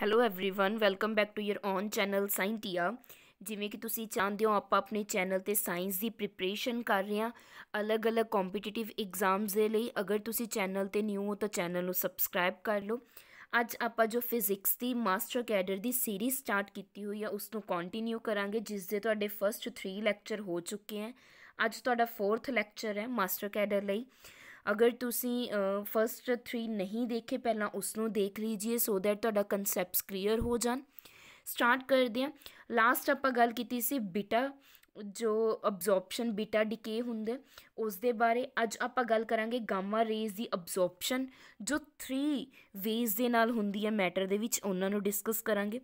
Hello everyone welcome back to your own channel Scientia ਜਿਵੇਂ ਕਿ ਤੁਸੀਂ ਚਾਹੁੰਦੇ ਹੋ ਆਪਾਂ ਆਪਣੇ ਚੈਨਲ ਤੇ ਸਾਇੰਸ ਦੀ ਪ੍ਰਿਪਰੇਸ਼ਨ ਕਰ ਰਹੇ ਹਾਂ ਅਲੱਗ-ਅਲੱਗ ਕੰਪੀਟੀਟਿਵ ਐਗਜ਼ਾਮਸ ਦੇ ਲਈ ਅਗਰ ਤੁਸੀਂ ਚੈਨਲ ਤੇ ਨਿਊ ਹੋ ਤਾਂ ਚੈਨਲ ਨੂੰ ਸਬਸਕ੍ਰਾਈਬ ਕਰ ਲਓ ਅੱਜ ਆਪਾਂ ਜੋ ਫਿਜ਼ਿਕਸ ਦੀ ਮਾਸਟਰ ਕੈਡਰ ਦੀ ਸੀਰੀਜ਼ ਸਟਾਰਟ ਕੀਤੀ ਹੋਈ ਆ ਉਸ ਨੂੰ ਕੰਟੀਨਿਊ ਕਰਾਂਗੇ ਜਿਸ ਦੇ ਤੁਹਾਡੇ ਫਰਸਟ 3 ਲੈਕਚਰ ਹੋ ਚੁੱਕੇ ਹਨ ਅੱਜ ਤੁਹਾਡਾ 4th ਲੈਕਚਰ ਹੈ ਮਾਸਟਰ ਕੈਡਰ ਲਈ ਅਗਰ ਤੁਸੀਂ ਫਸਟ 3 ਨਹੀਂ ਦੇਖੇ ਪਹਿਲਾਂ ਉਸ ਨੂੰ ਦੇਖ ਲੀਜੀਏ ਸੋ ਦੈਟ ਤੁਹਾਡਾ ਕਨਸੈਪਟਸ ਕਲੀਅਰ ਹੋ ਜਾਣ ਸਟਾਰਟ ਕਰਦੇ ਹਾਂ ਲਾਸਟ ਆਪਾਂ ਗੱਲ ਕੀਤੀ ਸੀ ਬੀਟਾ ਜੋ ਅਬਜ਼ੌਰਪਸ਼ਨ ਬੀਟਾ ਡਿਕੇ ਹੁੰਦੇ ਉਸ ਦੇ ਬਾਰੇ ਅੱਜ ਆਪਾਂ ਗੱਲ ਕਰਾਂਗੇ ਗਾਮਾ ਰੇਜ਼ ਦੀ ਅਬਜ਼ੌਰਪਸ਼ਨ ਜੋ 3 ਵੇਜ਼ ਦੇ ਨਾਲ ਹੁੰਦੀ ਹੈ ਮੈਟਰ ਦੇ ਵਿੱਚ ਉਹਨਾਂ ਨੂੰ ਡਿਸਕਸ ਕਰਾਂਗੇ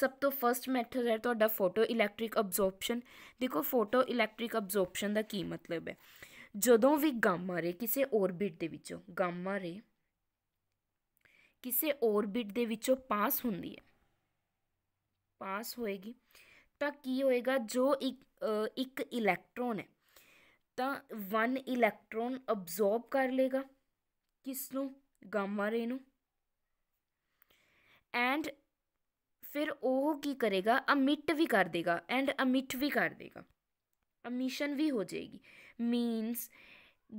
ਸਭ ਤੋਂ ਫਰਸਟ ਮੈਥਡ ਹੈ ਤੁਹਾਡਾ ਫੋਟੋ ਇਲੈਕਟ੍ਰਿਕ ਅਬਜ਼ੌਰਪਸ਼ਨ ਦੇਖੋ ਫੋਟੋ ਇਲੈਕਟ੍ਰਿਕ ਅਬਜ਼ੌਰਪਸ਼ਨ ਦਾ ਕੀ ਮਤਲਬ ਹੈ ਜਦੋਂ ਵੀ ਗਾਮਾ ਰੇ ਕਿਸੇ ਔਰਬਿਟ ਦੇ ਵਿੱਚੋਂ ਗਾਮਾ ਰੇ ਕਿਸੇ ਔਰਬਿਟ ਦੇ ਵਿੱਚੋਂ ਪਾਸ ਹੁੰਦੀ ਹੈ ਪਾਸ ਹੋਏਗੀ ਤਾਂ ਕੀ ਹੋਏਗਾ ਜੋ ਇੱਕ ਇੱਕ ਇਲੈਕਟ੍ਰੋਨ ਹੈ ਤਾਂ ਵਨ ਇਲੈਕਟ੍ਰੋਨ ਅਬਜ਼ੌਰਬ ਕਰ ਲੇਗਾ ਕਿਸ ਨੂੰ ਗਾਮਾ ਰੇ ਨੂੰ ਐਂਡ ਫਿਰ ਉਹ ਕੀ ਕਰੇਗਾ ਅਮਿਟ ਵੀ ਕਰ ਦੇਗਾ ਐਂਡ ਅਮਿਟ ਵੀ ਕਰ ਦੇਗਾ ਅਮਿਸ਼ਨ ਵੀ ਹੋ ਜਾਏਗੀ ਮੀਨਸ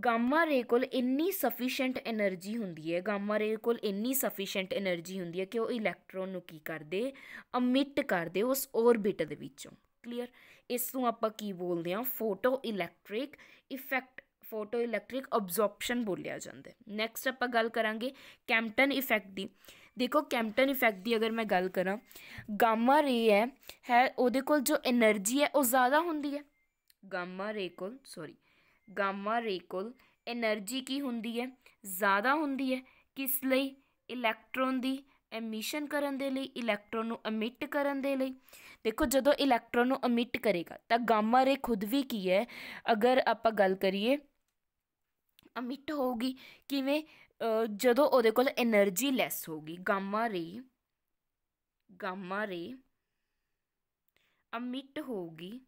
ਗਾਮਾ ਰੇ ਕੋਲ ਇੰਨੀ ਸਫੀਸ਼ੀਐਂਟ એનર્ਜੀ ਹੁੰਦੀ ਹੈ ਗਾਮਾ ਰੇ ਕੋਲ ਇੰਨੀ ਸਫੀਸ਼ੀਐਂਟ એનર્ਜੀ ਹੁੰਦੀ ਹੈ ਕਿ ਉਹ ਇਲੈਕਟ੍ਰੋਨ ਨੂੰ ਕੀ ਕਰਦੇ ਅਮਿਟ ਕਰਦੇ ਉਸ ਆਰਬਿਟ ਦੇ ਵਿੱਚੋਂ ਕਲੀਅਰ ਇਸ ਨੂੰ ਆਪਾਂ ਕੀ ਬੋਲਦੇ ਹਾਂ photoelectric effect photoelectric absorption ਬੋਲਿਆ ਜਾਂਦਾ ਨੈਕਸਟ ਆਪਾਂ ਗੱਲ ਕਰਾਂਗੇ ਕੈਂਪਟਨ ਇਫੈਕਟ ਦੀ ਦੇਖੋ ਕੈਂਪਟਨ ਇਫੈਕਟ ਦੀ ਅਗਰ ਮੈਂ ਗੱਲ ਕਰਾਂ ਗਾਮਾ ਰੇ ਹੈ ਹੈ ਉਹਦੇ ਕੋਲ ਜੋ એનર્ਜੀ ਹੈ ਉਹ ਜ਼ਿਆਦਾ ਹੁੰਦੀ ਹੈ ਗਾਮਾ ਰੇ ਕੋਲ ਸੌਰੀ ਗਾਮਾ ਰੇ ਕੋਲ એનર્ਜੀ ਕੀ ਹੁੰਦੀ ਹੈ ਜ਼ਿਆਦਾ ਹੁੰਦੀ ਹੈ ਕਿਸ ਲਈ ਇਲੈਕਟ੍ਰੋਨ ਦੀ ਐਮਿਸ਼ਨ ਕਰਨ ਦੇ ਲਈ ਇਲੈਕਟ੍ਰੋਨ ਨੂੰ ਐਮਿਟ ਕਰਨ ਦੇ ਲਈ ਦੇਖੋ ਜਦੋਂ ਇਲੈਕਟ੍ਰੋਨ ਨੂੰ ਐਮਿਟ ਕਰੇਗਾ ਤਾਂ ਗਾਮਾ ਰੇ ਖੁਦ ਵੀ ਕੀ ਹੈ ਅਗਰ ਆਪਾਂ ਗੱਲ ਕਰੀਏ ਐਮਿਟ ਹੋਊਗੀ ਕਿਵੇਂ ਜਦੋਂ ਉਹਦੇ ਕੋਲ એનર્ਜੀ ਲੈਸ ਹੋਊਗੀ ਗਾਮਾ ਰੇ ਗਾਮਾ ਰੇ ਐਮਿਟ ਹੋਊਗੀ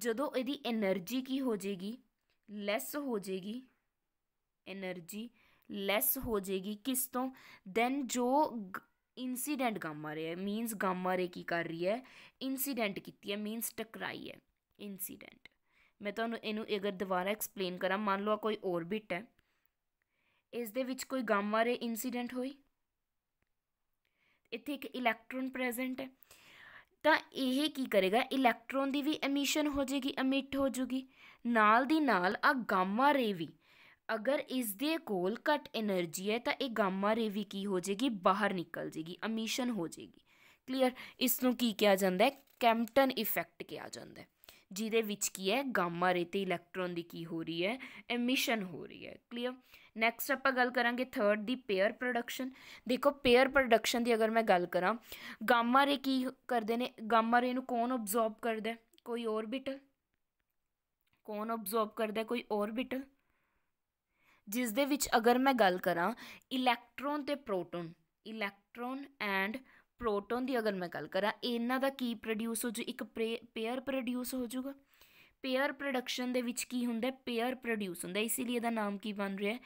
ਜਦੋਂ ਇਹਦੀ એનર્ਜੀ ਕੀ ਹੋ ਜਾਏਗੀ ਲੈਸ ਹੋ ਜਾਏਗੀ એનર્ਜੀ ਲੈਸ ਹੋ ਜਾਏਗੀ ਕਿਸ ਤੋਂ ਦੈਨ ਜੋ ਇਨਸੀਡੈਂਟ ਗਾਮਾ ਰੇ ਮੀਨਸ ਗਾਮਾ ਰੇ ਕੀ ਕਰ ਰਹੀ ਹੈ ਇਨਸੀਡੈਂਟ ਕੀਤੀ ਹੈ ਮੀਨਸ ਟਕਰਾਈ ਹੈ ਇਨਸੀਡੈਂਟ ਮੈਂ ਤੁਹਾਨੂੰ ਇਹਨੂੰ ਅਗਰ ਦੁਬਾਰਾ ਐਕਸਪਲੇਨ ਕਰਾਂ ਮੰਨ ਲਓ ਕੋਈ ਔਰਬਿਟ ਹੈ ਇਸ ਦੇ ਵਿੱਚ ਕੋਈ ਗਾਮਾ ਰੇ ਇਨਸੀਡੈਂਟ ਹੋਈ ਇੱਥੇ ਇੱਕ ਇਲੈਕਟ੍ਰੋਨ ਪ੍ਰੈਜ਼ੈਂਟ ਹੈ ਤਾਂ ਇਹ ਕੀ ਕਰੇਗਾ ਇਲੈਕਟ੍ਰੋਨ ਦੀ ਵੀ ਐਮਿਸ਼ਨ ਹੋ ਜੇਗੀ ਐਮਿਟ ਹੋ ਜੂਗੀ ਨਾਲ ਦੀ ਨਾਲ ਆ ਗਾਮਾ ਰੇ ਵੀ ਅਗਰ ਇਸ ਦੇ ਕੋਲ ਘਟ એનર્ਜੀ ਹੈ ਤਾਂ ਇਹ ਗਾਮਾ ਰੇ ਵੀ ਕੀ ਹੋ ਜੇਗੀ ਬਾਹਰ ਨਿਕਲ ਜੇਗੀ ਐਮਿਸ਼ਨ ਹੋ ਜੇਗੀ ਕਲੀਅਰ ਇਸ ਨੂੰ ਕੀ ਕਿਹਾ ਜਾਂਦਾ ਹੈ ਕੈਂਪਟਨ ਇਫੈਕਟ ਕਿਹਾ ਜਾਂਦਾ ਹੈ ਜਿਹਦੇ ਵਿੱਚ ਕੀ ਹੈ ਗਾਮਾ ਰੇ ਤੇ ਇਲੈਕਟ੍ਰੋਨ ਦੀ ਕੀ ਹੋ ਰਹੀ ਹੈ ਐਮਿਸ਼ਨ ਹੋ ਰਹੀ ਹੈ ਕਲੀਅਰ ਨੈਕਸਟ ਆਪਾਂ ਗੱਲ ਕਰਾਂਗੇ ਥਰਡ ਦੀ ਪੇਅਰ ਪ੍ਰੋਡਕਸ਼ਨ ਦੇਖੋ ਪੇਅਰ ਪ੍ਰੋਡਕਸ਼ਨ ਦੀ ਅਗਰ ਮੈਂ ਗੱਲ ਕਰਾਂ ਗਾਮਾ ਰੇ ਕੀ ਕਰਦੇ ਨੇ ਗਾਮਾ ਰੇ ਨੂੰ ਕੌਣ ਅਬਜ਼ਾਰਬ ਕਰਦਾ ਕੋਈ ਆਰਬਿਟਲ ਕੌਣ ਅਬਜ਼ਾਰਬ ਕਰਦਾ ਕੋਈ ਆਰਬਿਟਲ ਜਿਸ ਦੇ ਵਿੱਚ ਅਗਰ ਮੈਂ ਗੱਲ ਕਰਾਂ ਇਲੈਕਟ੍ਰੋਨ ਤੇ ਪ੍ਰੋਟੋਨ ਇਲੈਕਟ੍ਰੋਨ ਐਂਡ ਪ੍ਰੋਟੋਨ ਦੀ ਅਗਰ ਮੈਂ ਗੱਲ ਕਰਾਂ ਇਹਨਾਂ ਦਾ ਕੀ ਪ੍ਰੋਡਿਊਸ ਹੋ ਜੂ ਇੱਕ ਪੇਅਰ ਪ੍ਰੋਡਿਊਸ ਹੋ ਜੂਗਾ ਪੇਅਰ ਪ੍ਰੋਡਕਸ਼ਨ ਦੇ ਵਿੱਚ ਕੀ ਹੁੰਦਾ ਪੇਅਰ ਪ੍ਰੋਡਿਊਸ ਹੁੰਦਾ ਇਸੇ ਲਈ ਇਹਦਾ ਨਾਮ ਕੀ ਬਣ ਰਿਹਾ ਹੈ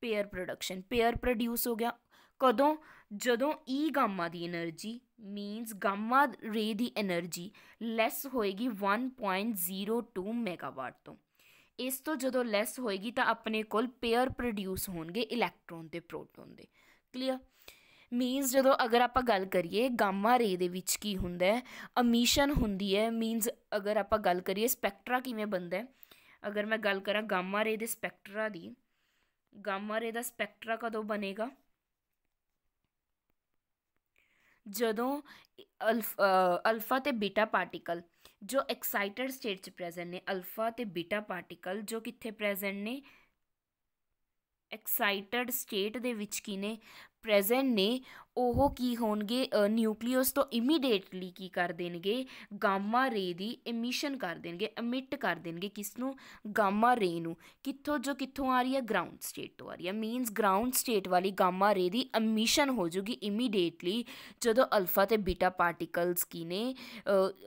ਪੇਅਰ ਪ੍ਰੋਡਕਸ਼ਨ ਪੇਅਰ ਪ੍ਰੋਡਿਊਸ ਹੋ ਗਿਆ ਕਦੋਂ ਜਦੋਂ ਈ e ਗਾਮਾ ਦੀ એનર્ਜੀ ਮੀਨਸ ਗਾਮਾ ਰੇ ਦੀ એનર્ਜੀ ਲੈਸ ਹੋਏਗੀ 1.02 ਮੈਗਾਵਾਟ ਤੋਂ ਇਸ ਤੋਂ ਜਦੋਂ ਲੈਸ ਹੋਏਗੀ ਤਾਂ ਆਪਣੇ ਕੋਲ ਪੇਅਰ ਪ੍ਰੋਡਿਊਸ ਹੋਣਗੇ ਇਲੈਕਟ੍ਰੋਨ ਤੇ ਪ੍ਰੋਟੋਨ ਦੇ ਕਲੀਅਰ ਮੀਨਸ ਜਦੋਂ ਅਗਰ ਆਪਾਂ ਗੱਲ ਕਰੀਏ ਗਾਮਾ ਰੇ ਦੇ ਵਿੱਚ ਕੀ ਹੁੰਦਾ ਹੈ ਅਮਿਸ਼ਨ ਹੁੰਦੀ ਹੈ ਮੀਨਸ ਅਗਰ ਆਪਾਂ ਗੱਲ ਕਰੀਏ ਸਪੈਕਟਰਾ ਕਿਵੇਂ ਬਣਦਾ ਹੈ ਅਗਰ ਮੈਂ ਗੱਲ ਕਰਾਂ ਗਾਮਾ ਰੇ ਦੇ ਸਪੈਕਟਰਾ ਦੀ ਗਾਮਾ ਰੇ ਦਾ ਸਪੈਕਟਰਾ ਕਦੋਂ ਬਣੇਗਾ ਜਦੋਂ ਅਲਫਾ ਤੇ ਬੀਟਾ ਪਾਰਟੀਕਲ ਜੋ ਐਕਸਾਈਟਡ ਸਟੇਟ 'ਚ ਪ੍ਰੈਜ਼ੈਂਟ ਨੇ ਅਲਫਾ ਤੇ ਬੀਟਾ ਪਾਰਟੀਕਲ ਜੋ ਕਿੱਥੇ ਪ੍ਰੈਜ਼ੈਂਟ ਨੇ ਐਕਸਾਈਟਡ ਸਟੇਟ ਦੇ ਵਿੱਚ ਕੀ ਨੇ ਪ੍ਰੈਜ਼ੈਂਟ ਨੇ ਉਹ ਕੀ ਹੋਣਗੇ ਨਿਊਕਲੀਅਸ ਤੋਂ ਇਮੀਡੀਏਟਲੀ ਕੀ ਕਰ ਦੇਣਗੇ ਗਾਮਾ ਰੇ ਦੀ ਐਮਿਸ਼ਨ ਕਰ ਦੇਣਗੇ ਐਮਿਟ ਕਰ ਦੇਣਗੇ ਕਿਸ ਨੂੰ ਗਾਮਾ ਰੇ ਨੂੰ ਕਿੱਥੋਂ ਜੋ ਕਿੱਥੋਂ ਆ ਰਹੀ ਹੈ ਗਰਾਊਂਡ ਸਟੇਟ ਤੋਂ ਆ ਰਹੀ ਹੈ ਮੀਨਸ ਗਰਾਊਂਡ ਸਟੇਟ ਵਾਲੀ ਗਾਮਾ ਰੇ ਦੀ ਐਮਿਸ਼ਨ ਹੋ ਜੂਗੀ ਇਮੀਡੀਏਟਲੀ ਜਦੋਂ ਅਲਫਾ ਤੇ ਬੀਟਾ ਪਾਰਟੀਕਲਸ ਕੀ ਨੇ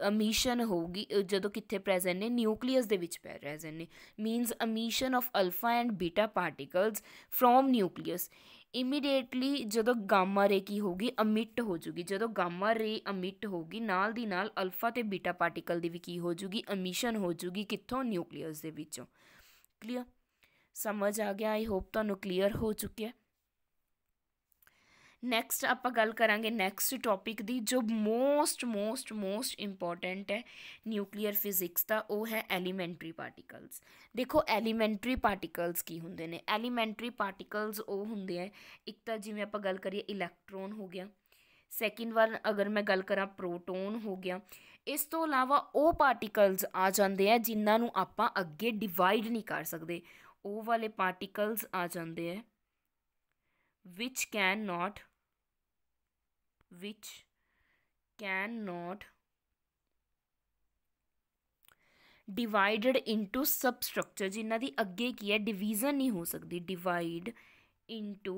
ਐਮਿਸ਼ਨ ਹੋਊਗੀ ਜਦੋਂ ਕਿੱਥੇ ਪ੍ਰੈਜ਼ੈਂਟ ਨੇ ਨਿਊਕਲੀਅਸ ਦੇ ਵਿੱਚ ਪ੍ਰੈਜ਼ੈਂਟ ਨੇ means emission of alpha and beta particles from nucleus immediately ਜਦੋਂ ਗਾਮਾ ਰੇ ਕੀ ਹੋਊਗੀ ਅਮਿਟ ਹੋ ਜੂਗੀ ਜਦੋਂ ਗਾਮਾ ਰੇ ਅਮਿਟ ਹੋਊਗੀ ਨਾਲ ਦੀ ਨਾਲ ਅਲਫਾ ਤੇ ਬੀਟਾ ਪਾਰਟੀਕਲ ਦੀ ਵੀ ਕੀ ਹੋ ਜੂਗੀ ਅਮਿਸ਼ਨ ਹੋ ਜੂਗੀ ਕਿੱਥੋਂ ਨਿਊਕਲੀਅਸ ਦੇ ਵਿੱਚੋਂ ਕਲੀਅਰ ਸਮਝ ਆ ਗਿਆ ਆਈ ਹੋਪ ਤੁਹਾਨੂੰ ਕਲੀਅਰ ਹੋ ਚੁੱਕਿਆ ਨੈਕਸਟ ਆਪਾਂ ਗੱਲ ਕਰਾਂਗੇ ਨੈਕਸਟ ਟੌਪਿਕ ਦੀ ਜੋ ਮੋਸਟ ਮੋਸਟ ਮੋਸਟ ਇੰਪੋਰਟੈਂਟ ਹੈ ਨਿਊਕਲੀਅਰ ਫਿਜ਼ਿਕਸ ਦਾ ਉਹ ਹੈ ਐਲੀਮੈਂਟਰੀ ਪਾਰਟੀਕਲਸ ਦੇਖੋ ਐਲੀਮੈਂਟਰੀ ਪਾਰਟੀਕਲਸ ਕੀ ਹੁੰਦੇ ਨੇ ਐਲੀਮੈਂਟਰੀ ਪਾਰਟੀਕਲਸ ਉਹ ਹੁੰਦੇ ਆ ਇੱਕ ਤਾਂ ਜਿਵੇਂ ਆਪਾਂ ਗੱਲ ਕਰੀਏ ਇਲੈਕਟ੍ਰੋਨ ਹੋ ਗਿਆ ਸੈਕਿੰਡ ਵਨ ਅਗਰ ਮੈਂ ਗੱਲ ਕਰਾਂ ਪ੍ਰੋਟੋਨ ਹੋ ਗਿਆ ਇਸ ਤੋਂ ਇਲਾਵਾ ਉਹ ਪਾਰਟੀਕਲਸ ਆ ਜਾਂਦੇ ਆ ਜਿਨ੍ਹਾਂ ਨੂੰ ਆਪਾਂ ਅੱਗੇ ਡਿਵਾਈਡ ਨਹੀਂ ਕਰ ਸਕਦੇ ਉਹ ਵਾਲੇ ਪਾਰਟੀਕਲਸ ਆ ਜਾਂਦੇ ਆ which cannot which cannot divided into substructure ਇਹਨਾਂ ਦੀ ਅੱਗੇ ਕੀ ਹੈ division ਨਹੀਂ ਹੋ ਸਕਦੀ divide into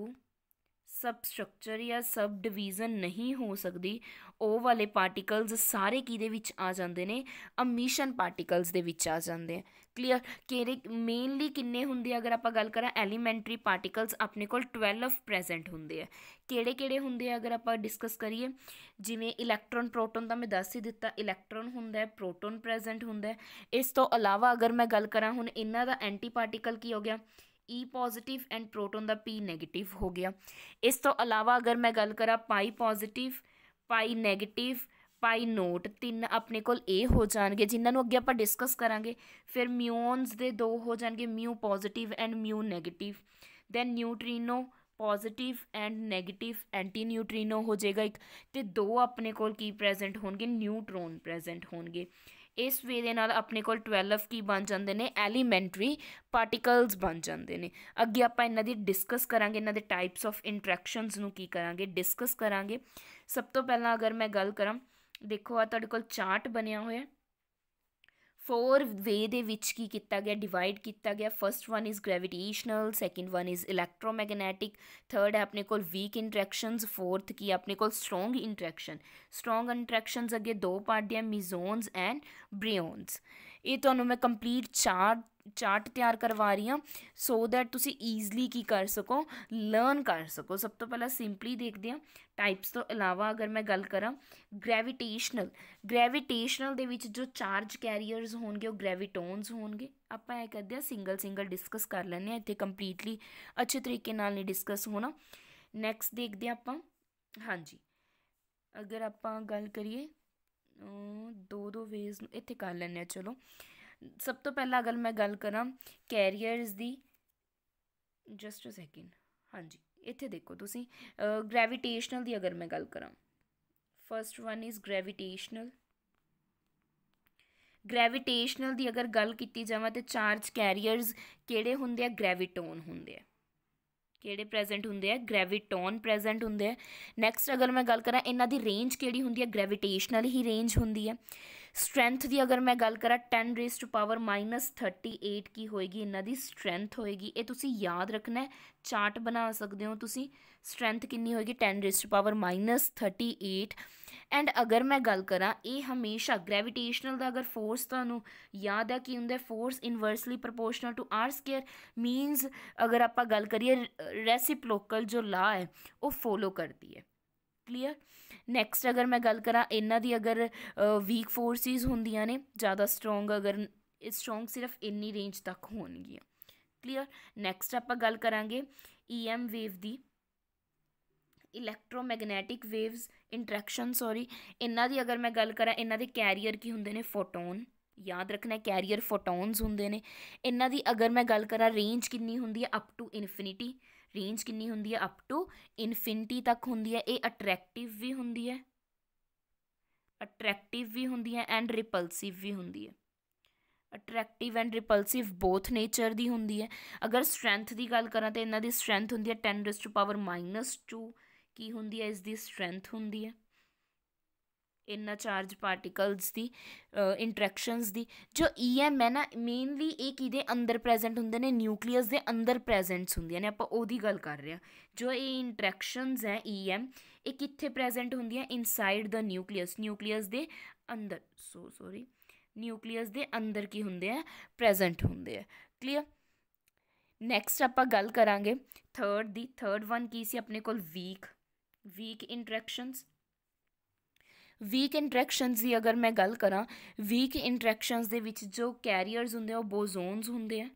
ਸਬਸਟਰਕਚਰ ਜਾਂ ਸਬ ਡਿਵੀਜ਼ਨ ਨਹੀਂ ਹੋ ਸਕਦੀ ਉਹ ਵਾਲੇ ਪਾਰਟੀਕਲਸ ਸਾਰੇ ਕਿਹਦੇ ਵਿੱਚ ਆ ਜਾਂਦੇ ਨੇ ਅਮਿਸ਼ਨ ਪਾਰਟੀਕਲਸ ਦੇ ਵਿੱਚ ਆ ਜਾਂਦੇ ਆ ਕਲੀਅਰ ਕਿਹੜੇ ਮੇਨਲੀ ਕਿੰਨੇ ਹੁੰਦੇ ਆ ਅਗਰ ਆਪਾਂ ਗੱਲ ਕਰਾਂ ਐਲੀਮੈਂਟਰੀ ਪਾਰਟੀਕਲਸ ਆਪਣੇ ਕੋਲ 12 ਪ੍ਰੈਜ਼ੈਂਟ ਹੁੰਦੇ ਆ ਕਿਹੜੇ ਕਿਹੜੇ ਹੁੰਦੇ ਆ ਅਗਰ ਆਪਾਂ ਡਿਸਕਸ ਕਰੀਏ ਜਿਵੇਂ ਇਲੈਕਟ੍ਰੋਨ ਪ੍ਰੋਟੋਨ ਤਾਂ ਮੈਂ ਦੱਸ ਹੀ ਦਿੱਤਾ ਇਲੈਕਟ੍ਰੋਨ ਹੁੰਦਾ ਹੈ ਪ੍ਰੋਟੋਨ ਪ੍ਰੈਜ਼ੈਂਟ ਹੁੰਦਾ ਹੈ ਇਸ ਤੋਂ ਇਲਾਵਾ ਅਗਰ ਮੈਂ ਗੱਲ ਕਰਾਂ ਹੁਣ ਇਹਨਾਂ ਦਾ ਐਂਟੀ ਪਾਰਟੀਕਲ ਕੀ ਹੋ ਗਿਆ ई पॉजिटिव एंड प्रोटोन ਦਾ ਪੀ 네ਗੇਟਿਵ ਹੋ ਗਿਆ ਇਸ ਤੋਂ ਇਲਾਵਾ ਅਗਰ ਮੈਂ ਗੱਲ ਕਰਾਂ pi positive pi negative pi naught ਤਿੰਨ ਆਪਣੇ ਕੋਲ ਇਹ ਹੋ ਜਾਣਗੇ ਜਿਨ੍ਹਾਂ ਨੂੰ ਅੱਗੇ ਆਪਾਂ ਡਿਸਕਸ ਕਰਾਂਗੇ ਫਿਰ ਮਿਊਨਸ ਦੇ ਦੋ ਹੋ ਜਾਣਗੇ mu positive and mu negative then neutrino positive and negative anti neutrino ਹੋ ਜਾਏਗਾ ਇੱਕ ਤੇ ਦੋ ਆਪਣੇ ਕੋਲ ਕੀ ਪ੍ਰੈਜ਼ੈਂਟ ਹੋਣਗੇ ਨਿਊਟ੍ਰੋਨ ਪ੍ਰੈਜ਼ੈਂਟ ਹੋਣਗੇ ਇਸ ਵੇ ਦੇ ਨਾਲ ਆਪਣੇ ਕੋਲ 12 ਕੀ ਬਣ ਜਾਂਦੇ ਨੇ ਐਲੀਮੈਂਟਰੀ ਪਾਰਟੀਕਲਸ ਬਣ ਜਾਂਦੇ ਨੇ ਅੱਗੇ ਆਪਾਂ ਇਹਨਾਂ ਦੀ ਡਿਸਕਸ ਕਰਾਂਗੇ ਇਹਨਾਂ ਦੇ ਟਾਈਪਸ ਆਫ ਇੰਟਰੈਕਸ਼ਨਸ ਨੂੰ ਕੀ ਕਰਾਂਗੇ ਡਿਸਕਸ ਕਰਾਂਗੇ ਸਭ ਤੋਂ ਪਹਿਲਾਂ ਅਗਰ ਮੈਂ ਗੱਲ ਕਰਾਂ ਦੇਖੋ ਆ ਤੁਹਾਡੇ ਕੋਲ ਚਾਰਟ ਬਣਿਆ ਹੋਇਆ फोर वे देता गया डिवाइड किया गया first one is gravitational second one is electromagnetic third है अपने को वीक इंट्रैक्शन फोर्थ की अपने को स्ट्रोंग इंट्रैक्शन स्ट्रोंग इंट्रैक्शन अगर दो पार्टियाँ मिजोनस एंड ब्रियोनस ਇਹ ਤੁਹਾਨੂੰ ਮੈਂ ਕੰਪਲੀਟ ਚਾਰਟ ਚਾਰਟ ਤਿਆਰ ਕਰਵਾ ਰਹੀ ਹਾਂ ਸੋ ਦੈਟ ਤੁਸੀਂ ਈਜ਼ਲੀ ਕੀ ਕਰ ਸਕੋ ਲਰਨ ਕਰ ਸਕੋ ਸਭ ਤੋਂ ਪਹਿਲਾਂ ਸਿੰਪਲੀ ਦੇਖਦੇ ਹਾਂ ਟਾਈਪਸ ਤੋਂ ਇਲਾਵਾ ਅਗਰ ਮੈਂ ਗੱਲ ਕਰਾਂ ਗ੍ਰੈਵਿਟੇਸ਼ਨਲ ਗ੍ਰੈਵਿਟੇਸ਼ਨਲ ਦੇ ਵਿੱਚ ਜੋ ਚਾਰਜ ਕੈਰੀਅਰਸ ਹੋਣਗੇ ਉਹ ਗ੍ਰੈਵਿਟੋਨਸ ਹੋਣਗੇ ਆਪਾਂ ਇਹ ਕਰਦੇ ਹਾਂ ਸਿੰਗਲ ਸਿੰਗਲ ਡਿਸਕਸ ਕਰ ਲੈਂਦੇ ਹਾਂ ਇੱਥੇ ਕੰਪਲੀਟਲੀ ਅੱਛੇ ਤਰੀਕੇ ਨਾਲ ਨਹੀਂ ਡਿਸਕਸ ਹੋਣਾ ਨੈਕਸਟ ਦੇਖਦੇ ਹਾਂ ਆਪਾਂ ਹਾਂਜੀ ਅਗਰ ਆਪਾਂ ਗੱਲ ਕਰੀਏ ਦੋ ਦੋ ਵੇਜ਼ ਇੱਥੇ ਕਰ ਲੈਣੇ ਆ ਚਲੋ ਸਭ ਤੋਂ ਪਹਿਲਾਂ ਅਗਰ ਮੈਂ ਗੱਲ ਕਰਾਂ ਕੈਰੀਅਰਸ ਦੀ ਜਸਟ ਅ ਸੈਕਿੰਡ ਹਾਂਜੀ ਇੱਥੇ ਦੇਖੋ ਤੁਸੀਂ ਗ੍ਰੈਵਿਟੇਸ਼ਨਲ ਦੀ ਅਗਰ ਮੈਂ ਗੱਲ ਕਰਾਂ first one is gravitational gravitational ਦੀ ਅਗਰ ਗੱਲ ਕੀਤੀ ਜਾਵਾਂ ਤੇ ਚਾਰਜ ਕੈਰੀਅਰਸ ਕਿਹੜੇ ਹੁੰਦੇ ਆ ਗ੍ਰੈਵਿਟੋਨ ਹੁੰਦੇ ਆ ਕਿਹੜੇ ਪ੍ਰੈਜ਼ੈਂਟ ਹੁੰਦੇ ਆ ਗ੍ਰੈਵਿਟੋਨ ਪ੍ਰੈਜ਼ੈਂਟ ਹੁੰਦੇ ਆ ਨੈਕਸਟ ਅਗਰ ਮੈਂ ਗੱਲ ਕਰਾਂ ਇਹਨਾਂ ਦੀ ਰੇਂਜ ਕਿਹੜੀ ਹੁੰਦੀ ਹੈ ਗ੍ਰੈਵਿਟੇਸ਼ਨਲ ਹੀ ਰੇਂਜ ਹੁੰਦੀ ਹੈ ਸਟਰੈਂਥ ਦੀ ਅਗਰ ਮੈਂ ਗੱਲ ਕਰਾਂ 10 ਰੇਸ ਟੂ ਪਾਵਰ -38 ਕੀ ਹੋਏਗੀ ਇਹਨਾਂ ਦੀ ਸਟਰੈਂਥ ਹੋਏਗੀ ਇਹ ਤੁਸੀਂ ਯਾਦ ਰੱਖਣਾ ਹੈ ਚਾਰਟ ਬਣਾ ਸਕਦੇ ਹੋ ਤੁਸੀਂ ਸਟਰੈਂਥ ਕਿੰਨੀ ਹੋਏਗੀ 10 ਰੇਸ ਟੂ ਪਾਵਰ -38 ਐਂਡ ਅਗਰ ਮੈਂ ਗੱਲ ਕਰਾਂ ਇਹ ਹਮੇਸ਼ਾ ਗ੍ਰੈਵਿਟੇਸ਼ਨਲ ਦਾ ਅਗਰ ਫੋਰਸ ਤੁਹਾਨੂੰ ਯਾਦ ਹੈ ਕੀ ਹੁੰਦਾ force inversely proportional to R square means ਅਗਰ ਆਪਾਂ ਗੱਲ ਕਰੀਏ ਰੈਸਿਪਲੋਕਲ ਜੋ ਲਾ ਹੈ ਉਹ ਫੋਲੋ ਕਰਦੀ ਹੈ ਕਲੀਅਰ ਨੈਕਸਟ ਅਗਰ ਮੈਂ ਗੱਲ ਕਰਾਂ ਇਹਨਾਂ ਦੀ ਅਗਰ ਵੀਕ ਫੋਰਸਿਸ ਹੁੰਦੀਆਂ ਨੇ ਜ਼ਿਆਦਾ ਸਟਰੋਂਗ ਅਗਰ ਸਟਰੋਂਗ ਸਿਰਫ ਇੰਨੀ ਰੇਂਜ ਤੱਕ ਹੋਣਗੀਆਂ ਕਲੀਅਰ ਨੈਕਸਟ ਆਪਾਂ ਗੱਲ ਕਰਾਂਗੇ ਈਐਮ ਵੇਵ ਦੀ ਇਲੈਕਟ੍ਰੋਮੈਗਨੈਟਿਕ ਵੇਵਸ ਇੰਟਰੈਕਸ਼ਨ ਸੌਰੀ ਇਹਨਾਂ ਦੀ ਅਗਰ ਮੈਂ ਗੱਲ ਕਰਾਂ ਇਹਨਾਂ ਦੇ ਕੈਰੀਅਰ ਕੀ ਹੁੰਦੇ ਨੇ ਫੋਟੋਨ ਯਾਦ ਰੱਖਣਾ ਕੈਰੀਅਰ ਫੋਟੋਨਸ ਹੁੰਦੇ ਨੇ ਇਹਨਾਂ ਦੀ ਅਗਰ ਮੈਂ ਗੱਲ ਕਰਾਂ ਰੇਂਜ ਕਿੰਨੀ ਹੁੰਦੀ ਹੈ ਅਪ ਟੂ ਇਨਫਿਨਿਟੀ ਰੇਂਜ ਕਿੰਨੀ ਹੁੰਦੀ ਹੈ ਅਪ ਟੂ ਇਨਫਿਨਿਟੀ ਤੱਕ ਹੁੰਦੀ ਹੈ ਇਹ ਅਟਰੈਕਟਿਵ ਵੀ ਹੁੰਦੀ ਹੈ ਅਟਰੈਕਟਿਵ ਵੀ ਹੁੰਦੀ ਹੈ ਐਂਡ ਰਿਪਲਸਿਵ ਵੀ ਹੁੰਦੀ ਹੈ attractive and repulsive both nature ਦੀ ਹੁੰਦੀ ਹੈ ਅਗਰ ਸਟਰੈਂਥ ਦੀ ਗੱਲ ਕਰਾਂ ਤਾਂ ਇਹਨਾਂ ਦੀ ਸਟਰੈਂਥ ਹੁੰਦੀ ਹੈ 10 ਟੂ ਪਾਵਰ -2 ਕੀ ਹੁੰਦੀ ਹੈ ਇਸ ਦੀ ਸਟਰੈਂਥ ਹੁੰਦੀ ਹੈ इन्ना चार्ज पार्टिकल्स की इंट्रैक्शनस की जो ई एम है ना मेनली कि अंदर प्रजेंट होंगे ने न्यूकलीयस के अंदर प्रजेंट्स होंगे ने अपा गल कर रहे जो ये इंट्रैक्शनज है ई एम ये कितने प्रजेंट होंगे इनसाइड द न्यूकलीयस न्यूकलीयस के अंदर सो सॉरी न्यूकलीयस के अंदर की होंगे प्रजेंट होंगे क्लीयर नैक्सट आप गल करा थर्ड द थर्ड वन की से अपने को weak weak interactions weak interactions ਦੀ ਅਗਰ ਮੈਂ ਗੱਲ ਕਰਾਂ ਵੀਕ ਇੰਟਰੈਕਸ਼ਨਸ ਦੇ ਵਿੱਚ ਜੋ ਕੈਰੀਅਰਸ ਹੁੰਦੇ ਆ ਉਹ ਬੋਜ਼ੋਨਸ ਹੁੰਦੇ ਆ